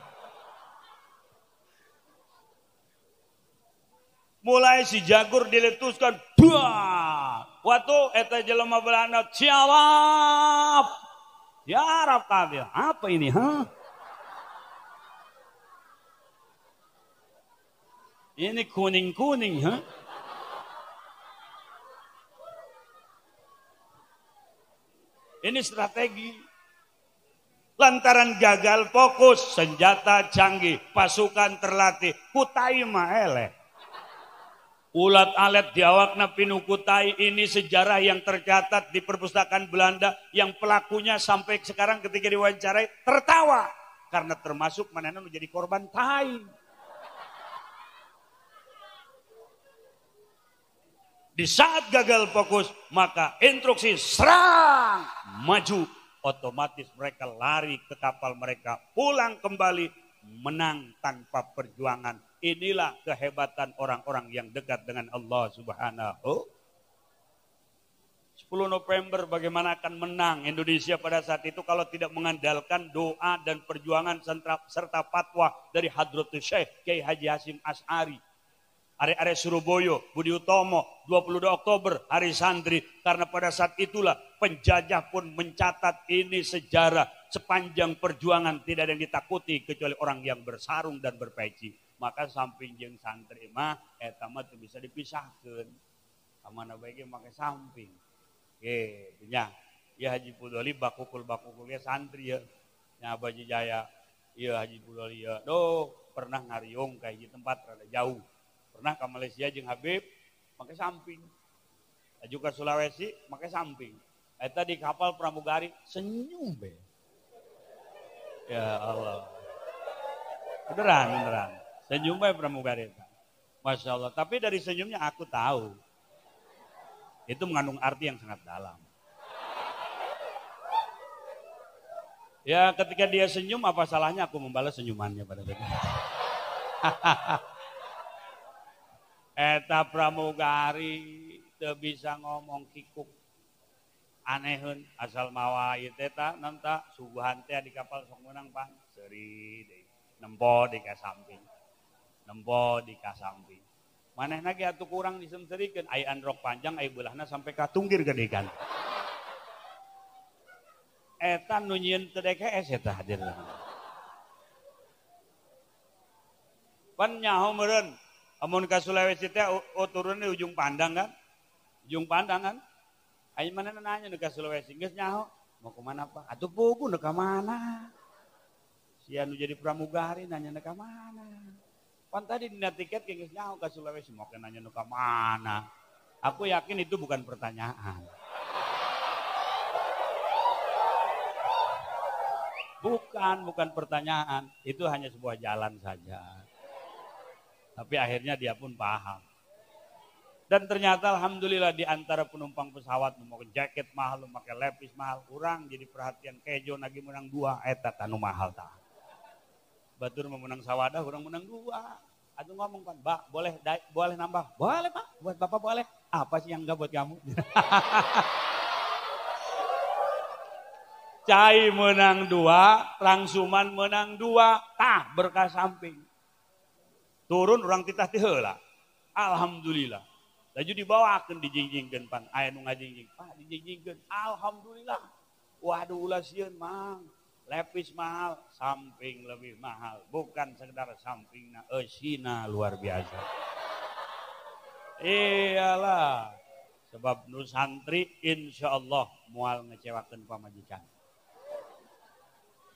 Mulai si Jagur diletuskan, buah. Waktu eta jelema Belanda, siap. Ya Arab kabil, apa ini, hah? Ini kuning-kuning, ha? Huh? Ini strategi. Lantaran gagal fokus, senjata canggih, pasukan terlatih, kutai maele. Ulat alet diawakna pinu kutai ini sejarah yang tercatat di perpustakaan Belanda yang pelakunya sampai sekarang ketika diwawancarai tertawa karena termasuk mana-mana menjadi korban tahi. Di saat gagal fokus, maka instruksi serang, maju. Otomatis mereka lari ke kapal mereka, pulang kembali, menang tanpa perjuangan. Inilah kehebatan orang-orang yang dekat dengan Allah subhanahu 10 November bagaimana akan menang Indonesia pada saat itu kalau tidak mengandalkan doa dan perjuangan serta, fatwa dari Hadratus Syekh Kiai Haji Hasim As'ari Are-are Surabaya, Budi Utomo, 22 Oktober, Hari Santri. Karena pada saat itulah penjajah pun mencatat ini sejarah. Sepanjang perjuangan tidak ada yang ditakuti kecuali orang yang bersarung dan berpeci. Maka samping yang santri mah, eh tamat itu bisa dipisahkan. Kamana baiknya pakai samping. Oke, ya, ya Haji Pudoli bakukul-bakukulnya santri ya. Nah Baji Jaya, ya Haji Pudoli ya. Doh, pernah ngariung kayak di tempat rada jauh pernah ke Malaysia jeng Habib pakai samping juga Sulawesi pakai samping eta di kapal pramugari senyum be ya Allah beneran beneran senyum be pramugari eta Masya Allah tapi dari senyumnya aku tahu itu mengandung arti yang sangat dalam Ya ketika dia senyum apa salahnya aku membalas senyumannya pada dia. eta pramugari teu bisa ngomong kikuk anehun asal mawa ieu teh ta suguhan teh di kapal sok meunang pan seuri deui nempo di ka samping nempo di ka samping manehna ge atuh kurang disemserikeun ai androk panjang ai beulahna sampai ka tunggir gede kan eta nu nyieun teu DKS eta hadir pan nyaho meureun Amun ke Sulawesi teh oh, turun di ujung pandang kan? Ujung pandang kan? Ayo mana nanya ke Sulawesi? Geus nyaho? Mau ke mana Pak? Atau buku ke mana? Si anu jadi pramugari nanya ke mana? Pan tadi dina tiket geus nyaho ke Sulawesi mau ke nanya ke mana? Aku yakin itu bukan pertanyaan. Bukan, bukan pertanyaan. Itu hanya sebuah jalan saja. Tapi akhirnya dia pun paham. Dan ternyata alhamdulillah di antara penumpang pesawat mau jaket mahal, memakai lepis mahal, kurang jadi perhatian kejo lagi menang dua eta tanu mahal ta. Batur mau menang sawadah kurang menang dua. Aduh ngomong kan, Mbak, boleh boleh nambah? Boleh, Pak. Buat Bapak boleh. Apa sih yang enggak buat kamu? Cai menang dua, Rangsuman menang dua, tah berkah samping turun orang titah tihela Alhamdulillah laju dibawakan dijingjingkan pan ayah nu ngajingjing pak dijingjingkan Alhamdulillah waduh ulasian mang lepis mahal samping lebih mahal bukan sekedar sampingnya esina luar biasa iyalah sebab nu santri insya Allah mual ngecewakan pamajikan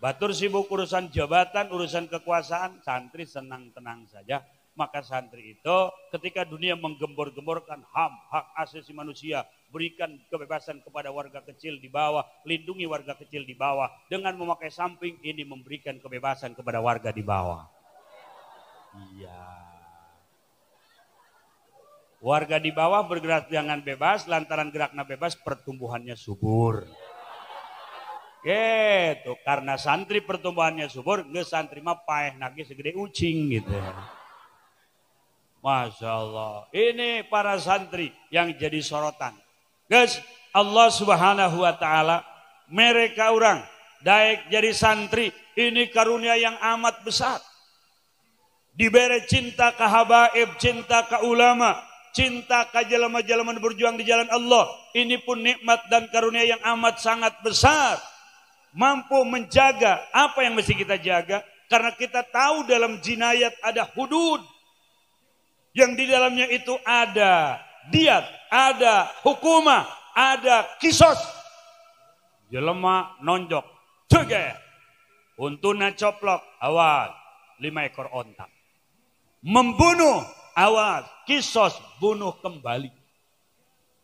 Batur sibuk urusan jabatan, urusan kekuasaan, santri senang-tenang saja. Maka santri itu ketika dunia menggembor-gemborkan HAM, hak asasi manusia, berikan kebebasan kepada warga kecil di bawah, lindungi warga kecil di bawah. Dengan memakai samping ini memberikan kebebasan kepada warga di bawah. Iya. Warga di bawah bergerak dengan bebas, lantaran geraknya bebas pertumbuhannya subur. Gitu, karena santri pertumbuhannya subur, nggak santri mah paeh nagi segede ucing gitu. Masya Allah. Ini para santri yang jadi sorotan. Guys, Allah subhanahu wa ta'ala mereka orang daik jadi santri ini karunia yang amat besar. Diberi cinta ke habaib, cinta ke ulama, cinta ke jelema berjuang di jalan Allah. Ini pun nikmat dan karunia yang amat sangat besar mampu menjaga apa yang mesti kita jaga karena kita tahu dalam jinayat ada hudud yang di dalamnya itu ada diat, ada hukumah, ada kisos. Jelema nonjok, cege. Untuna coplok, awas. Lima ekor ontak. Membunuh, awal Kisos, bunuh kembali.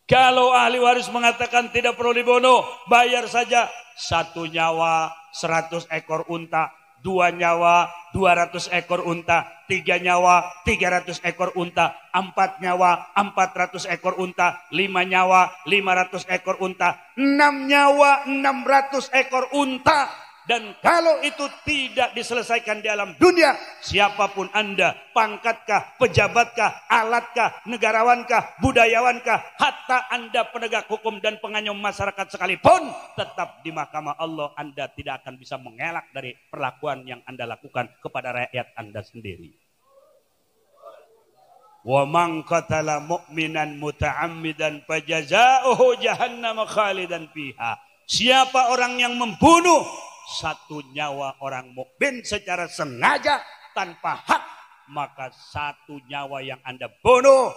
Kalau ahli waris mengatakan tidak perlu dibunuh, bayar saja satu nyawa, seratus ekor unta, dua nyawa, dua ratus ekor unta, tiga nyawa, tiga ratus ekor unta, empat nyawa, empat ratus ekor unta, lima nyawa, lima ratus ekor unta, enam nyawa, enam ratus ekor unta. Dan kalau itu tidak diselesaikan di alam dunia, siapapun Anda, pangkatkah, pejabatkah, alatkah, negarawankah, budayawankah, hatta Anda penegak hukum dan penganyum masyarakat sekalipun, tetap di mahkamah Allah Anda tidak akan bisa mengelak dari perlakuan yang Anda lakukan kepada rakyat Anda sendiri. Wa man qatala mu'minan muta'ammidan fajaza'uhu jahannam khalidan fiha. Siapa orang yang membunuh satu nyawa orang mukmin secara sengaja tanpa hak, maka satu nyawa yang Anda bunuh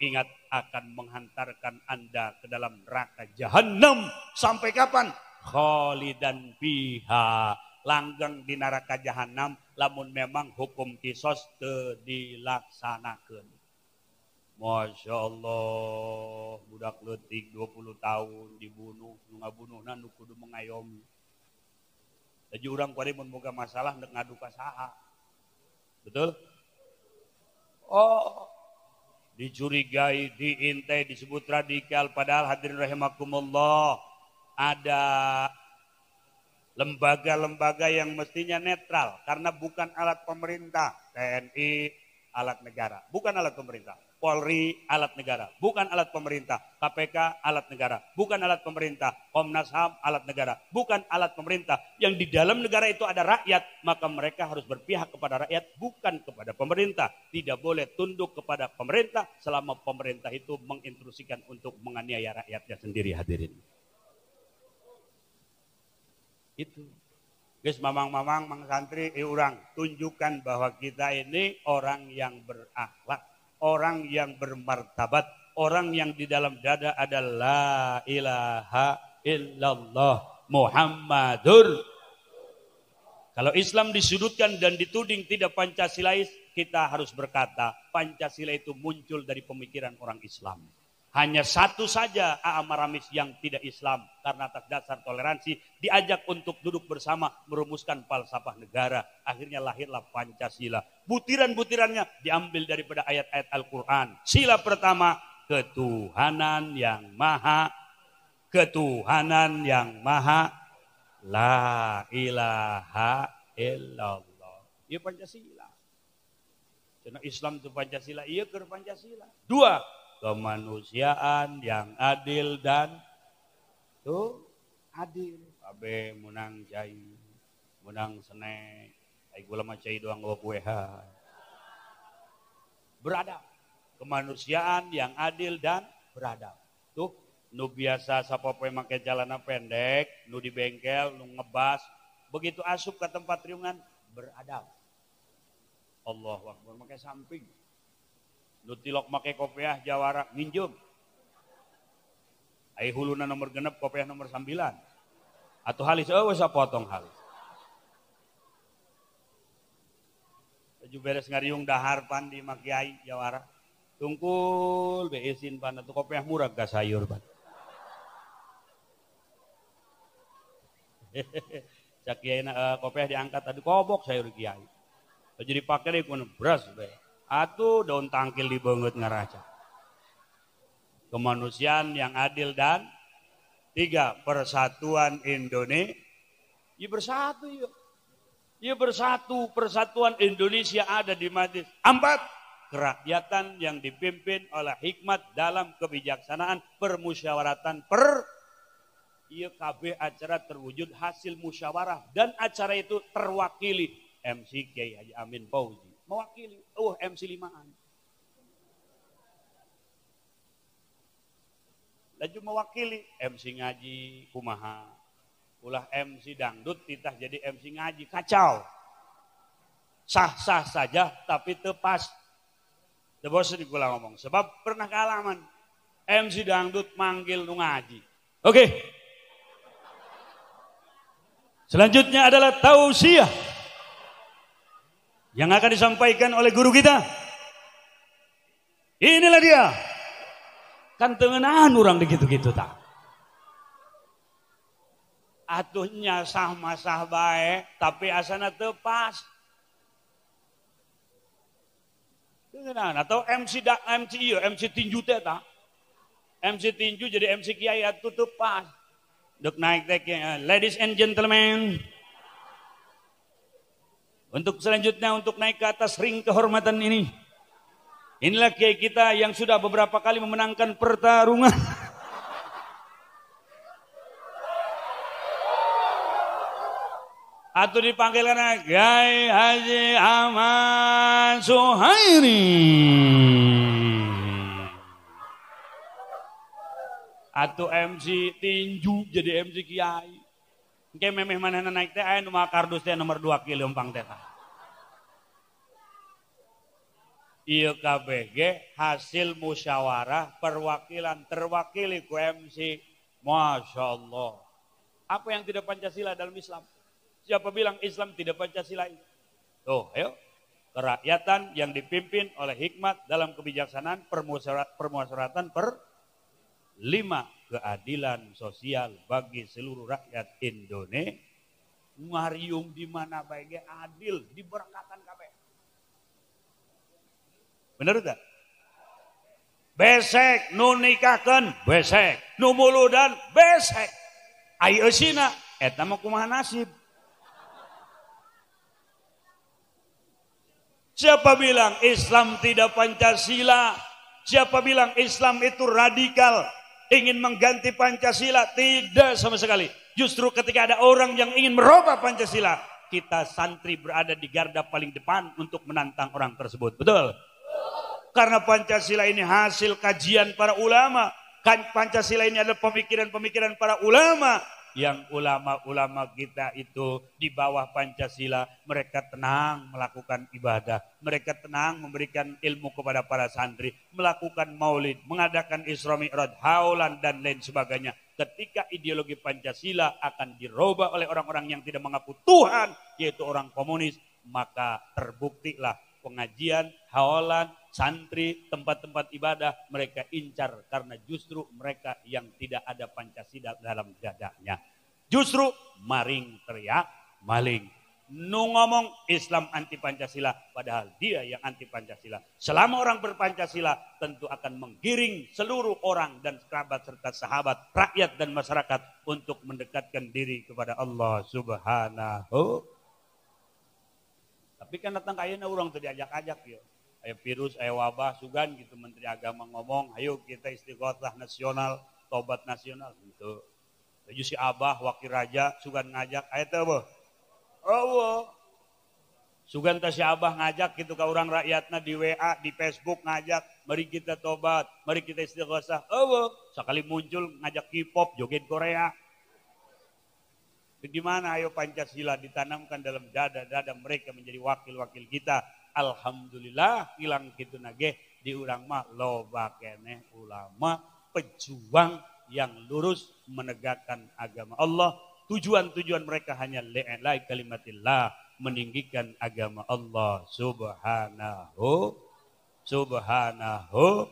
ingat akan menghantarkan Anda ke dalam neraka jahanam sampai kapan? kholi dan biha langgang di neraka jahanam lamun memang hukum kisos te dilaksanakan. Masya Allah budak letik 20 tahun dibunuh nunggu bunuh nah, kudu mengayomi jadi orang kuari membuka masalah dengan ngadu kasaha. Betul? Oh, dicurigai, diintai, disebut radikal. Padahal hadirin rahimakumullah ada lembaga-lembaga yang mestinya netral. Karena bukan alat pemerintah, TNI, alat negara. Bukan alat pemerintah. Polri alat negara, bukan alat pemerintah. KPK alat negara, bukan alat pemerintah. Komnas HAM alat negara, bukan alat pemerintah. Yang di dalam negara itu ada rakyat, maka mereka harus berpihak kepada rakyat, bukan kepada pemerintah. Tidak boleh tunduk kepada pemerintah selama pemerintah itu mengintrusikan untuk menganiaya rakyatnya sendiri hadirin. Itu. Guys, mamang-mamang, mang santri, eh, orang tunjukkan bahwa kita ini orang yang berakhlak orang yang bermartabat, orang yang di dalam dada adalah ilaha illallah Muhammadur. Kalau Islam disudutkan dan dituding tidak Pancasilais, kita harus berkata Pancasila itu muncul dari pemikiran orang Islam. Hanya satu saja Amaramis yang tidak Islam karena atas dasar toleransi diajak untuk duduk bersama merumuskan falsafah negara. Akhirnya lahirlah Pancasila. Butiran-butirannya diambil daripada ayat-ayat Al-Quran. Sila pertama, ketuhanan yang maha, ketuhanan yang maha, la ilaha illallah. Ya Pancasila. Karena Islam itu Pancasila, iya ke Pancasila. Dua, kemanusiaan yang adil dan tuh adil abe munang jai munang sene ai gula macai doang gua kue ha beradab kemanusiaan yang adil dan beradab tuh nu biasa sapa poe make jalanan pendek nu di bengkel nu ngebas begitu asup ke tempat riungan beradab Allahu Akbar make samping nutilok make kopiah jawara nginjum Ayah huluna nomor genep kopiah nomor sembilan atau halis oh wes potong halis Aju beres ngariung dahar pandi makiai jawara tungkul beisin pan atau kopiah murah gas sayur pan Cak kiai uh, kopiah diangkat tadi kobok sayur kiai. Jadi pakai deh beras be. Atuh daun tangkil dibengut ngeraca. Kemanusiaan yang adil dan tiga persatuan Indonesia. Ya bersatu yuk. Ya iya bersatu persatuan Indonesia ada di Madis. Empat kerakyatan yang dipimpin oleh hikmat dalam kebijaksanaan permusyawaratan per Iya KB acara terwujud hasil musyawarah dan acara itu terwakili MC Kiai Haji Amin Fauzi mewakili. Oh, MC limaan. Laju mewakili MC ngaji kumaha. Ulah MC dangdut titah jadi MC ngaji kacau. Sah-sah saja tapi tepas. The ini kula ngomong sebab pernah kealaman MC dangdut manggil nu ngaji. Oke. Okay. Selanjutnya adalah tausiah yang akan disampaikan oleh guru kita. Inilah dia. Kan tengenahan orang begitu-gitu tak. Atuhnya sah-masah baik, tapi asana tepas. Tengenahan atau MC da, MC iyo, MC tinju teh tak. MC tinju jadi MC kiai atuh tepas. Dok naik teh eh, ladies and gentlemen, untuk selanjutnya untuk naik ke atas ring kehormatan ini. Inilah kiai kita yang sudah beberapa kali memenangkan pertarungan. Atau dipanggil karena Kiai Haji Ahmad Suhairi. Atau MC tinju jadi MC Kiai. Oke memeh mana naik teh aya nu kardus teh nomor dua kilo leumpang teh Iya KBG hasil musyawarah perwakilan terwakili ku MC. Masya Allah. Apa yang tidak Pancasila dalam Islam? Siapa bilang Islam tidak Pancasila itu? Tuh, ayo. Kerakyatan yang dipimpin oleh hikmat dalam kebijaksanaan permusyawaratan per lima keadilan sosial bagi seluruh rakyat Indonesia. Marium di mana baiknya adil, diberkatan kape. Bener tidak? Besek, nu besek. Nu muludan, besek. Ayo sina, eta kumaha nasib. Siapa bilang Islam tidak Pancasila? Siapa bilang Islam itu radikal? ingin mengganti Pancasila, tidak sama sekali. Justru ketika ada orang yang ingin merubah Pancasila, kita santri berada di garda paling depan untuk menantang orang tersebut. Betul? Karena Pancasila ini hasil kajian para ulama. Kan Pancasila ini adalah pemikiran-pemikiran para ulama yang ulama-ulama kita itu di bawah Pancasila, mereka tenang melakukan ibadah, mereka tenang memberikan ilmu kepada para santri, melakukan maulid, mengadakan Isra Mi'raj, haulan dan lain sebagainya. Ketika ideologi Pancasila akan diroba oleh orang-orang yang tidak mengaku Tuhan, yaitu orang komunis, maka terbuktilah pengajian, haulan, santri, tempat-tempat ibadah mereka incar karena justru mereka yang tidak ada Pancasila dalam dadanya. Justru maring teriak maling. Nu ngomong Islam anti Pancasila padahal dia yang anti Pancasila. Selama orang berpancasila tentu akan menggiring seluruh orang dan kerabat serta sahabat, rakyat dan masyarakat untuk mendekatkan diri kepada Allah Subhanahu. Tapi kan datang kayaknya orang tuh diajak-ajak ya ayo virus, ayo wabah, sugan gitu Menteri Agama ngomong, ayo kita istiqotah nasional, tobat nasional gitu. Jadi si Abah, Wakil Raja, sugan ngajak, ayo apa? Oh, Sugan si Abah ngajak gitu ke orang rakyatnya di WA, di Facebook ngajak, mari kita tobat, mari kita istiqotah, Oh, sekali muncul ngajak K-pop, joget Korea. Di ayo Pancasila ditanamkan dalam dada-dada mereka menjadi wakil-wakil kita Alhamdulillah hilang gitu nage di urang mah loba kene ulama pejuang yang lurus menegakkan agama Allah. Tujuan-tujuan mereka hanya li'ilai kalimatillah. Meninggikan agama Allah subhanahu subhanahu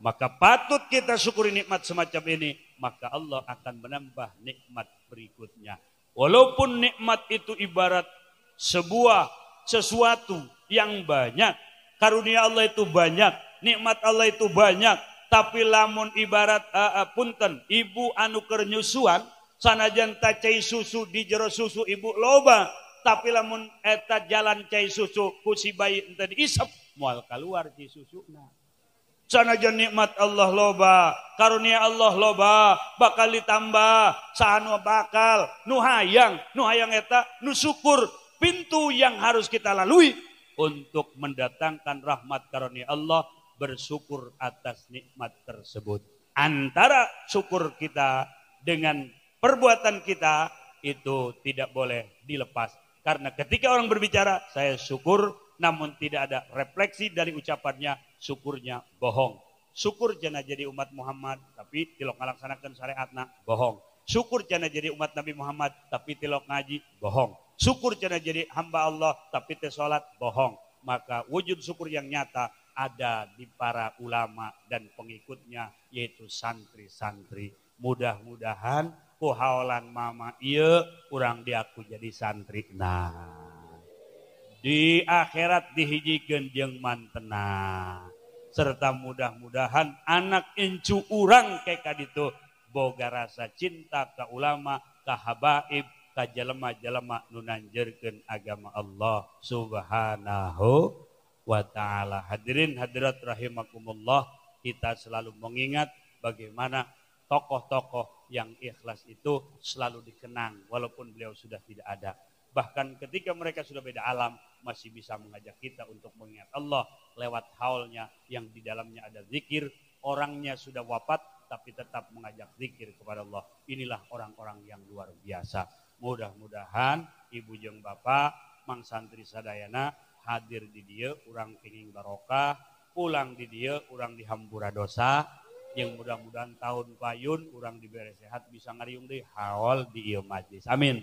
maka patut kita syukuri nikmat semacam ini maka Allah akan menambah nikmat berikutnya walaupun nikmat itu ibarat sebuah sesuatu yang banyak. Karunia Allah itu banyak, nikmat Allah itu banyak. Tapi lamun ibarat uh, uh, punten, ibu anu kernyusuan, sanajan ta cai susu di jero susu ibu loba. Tapi lamun eta jalan cai susu kusi bayi enten isap, mual keluar di susu. Nah. Sanajan nikmat Allah loba, karunia Allah loba, bakal ditambah, sahanu bakal, nuhayang, nuhayang eta, nusukur, pintu yang harus kita lalui untuk mendatangkan rahmat karunia Allah bersyukur atas nikmat tersebut. Antara syukur kita dengan perbuatan kita itu tidak boleh dilepas. Karena ketika orang berbicara, saya syukur, namun tidak ada refleksi dari ucapannya, syukurnya bohong. Syukur jana jadi umat Muhammad, tapi tilok ngalaksanakan syariatna, bohong. Syukur jana jadi umat Nabi Muhammad, tapi tilok ngaji, bohong syukur cara jadi hamba Allah tapi teh sholat bohong maka wujud syukur yang nyata ada di para ulama dan pengikutnya yaitu santri-santri mudah-mudahan kuhaulan mama iya kurang diaku jadi santri nah di akhirat dihijikan jeng mantena serta mudah-mudahan anak incu urang kayak itu boga rasa cinta ke ulama ke habaib ka jalma-jalma agama Allah subhanahu wa taala. Hadirin hadirat rahimakumullah, kita selalu mengingat bagaimana tokoh-tokoh yang ikhlas itu selalu dikenang walaupun beliau sudah tidak ada. Bahkan ketika mereka sudah beda alam, masih bisa mengajak kita untuk mengingat Allah lewat haulnya yang di dalamnya ada zikir, orangnya sudah wafat tapi tetap mengajak zikir kepada Allah. Inilah orang-orang yang luar biasa mudah-mudahan Ibu jeng Bapak Mang Santri Sadayana hadir di dia orang pingin barokah pulang di dia kurang dihampura dosa yang mudah-mudahan tahun payun kurang diberi sehat bisa ngariung di hawal di iya majlis amin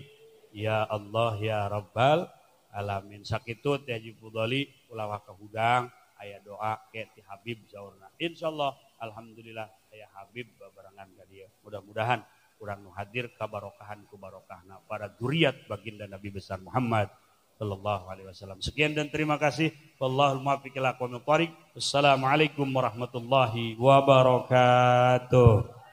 ya Allah ya Rabbal alamin sakitut ya Jibudali ulawah kehudang ayah doa keti Habib zaurna allah alhamdulillah ayah Habib babarangan ke dia mudah-mudahan kurang hadir kabarokahan kubarokahna para duriat baginda Nabi besar Muhammad sallallahu alaihi wasallam. Sekian dan terima kasih. Wallahul muwaffiq ila Wassalamualaikum warahmatullahi wabarakatuh.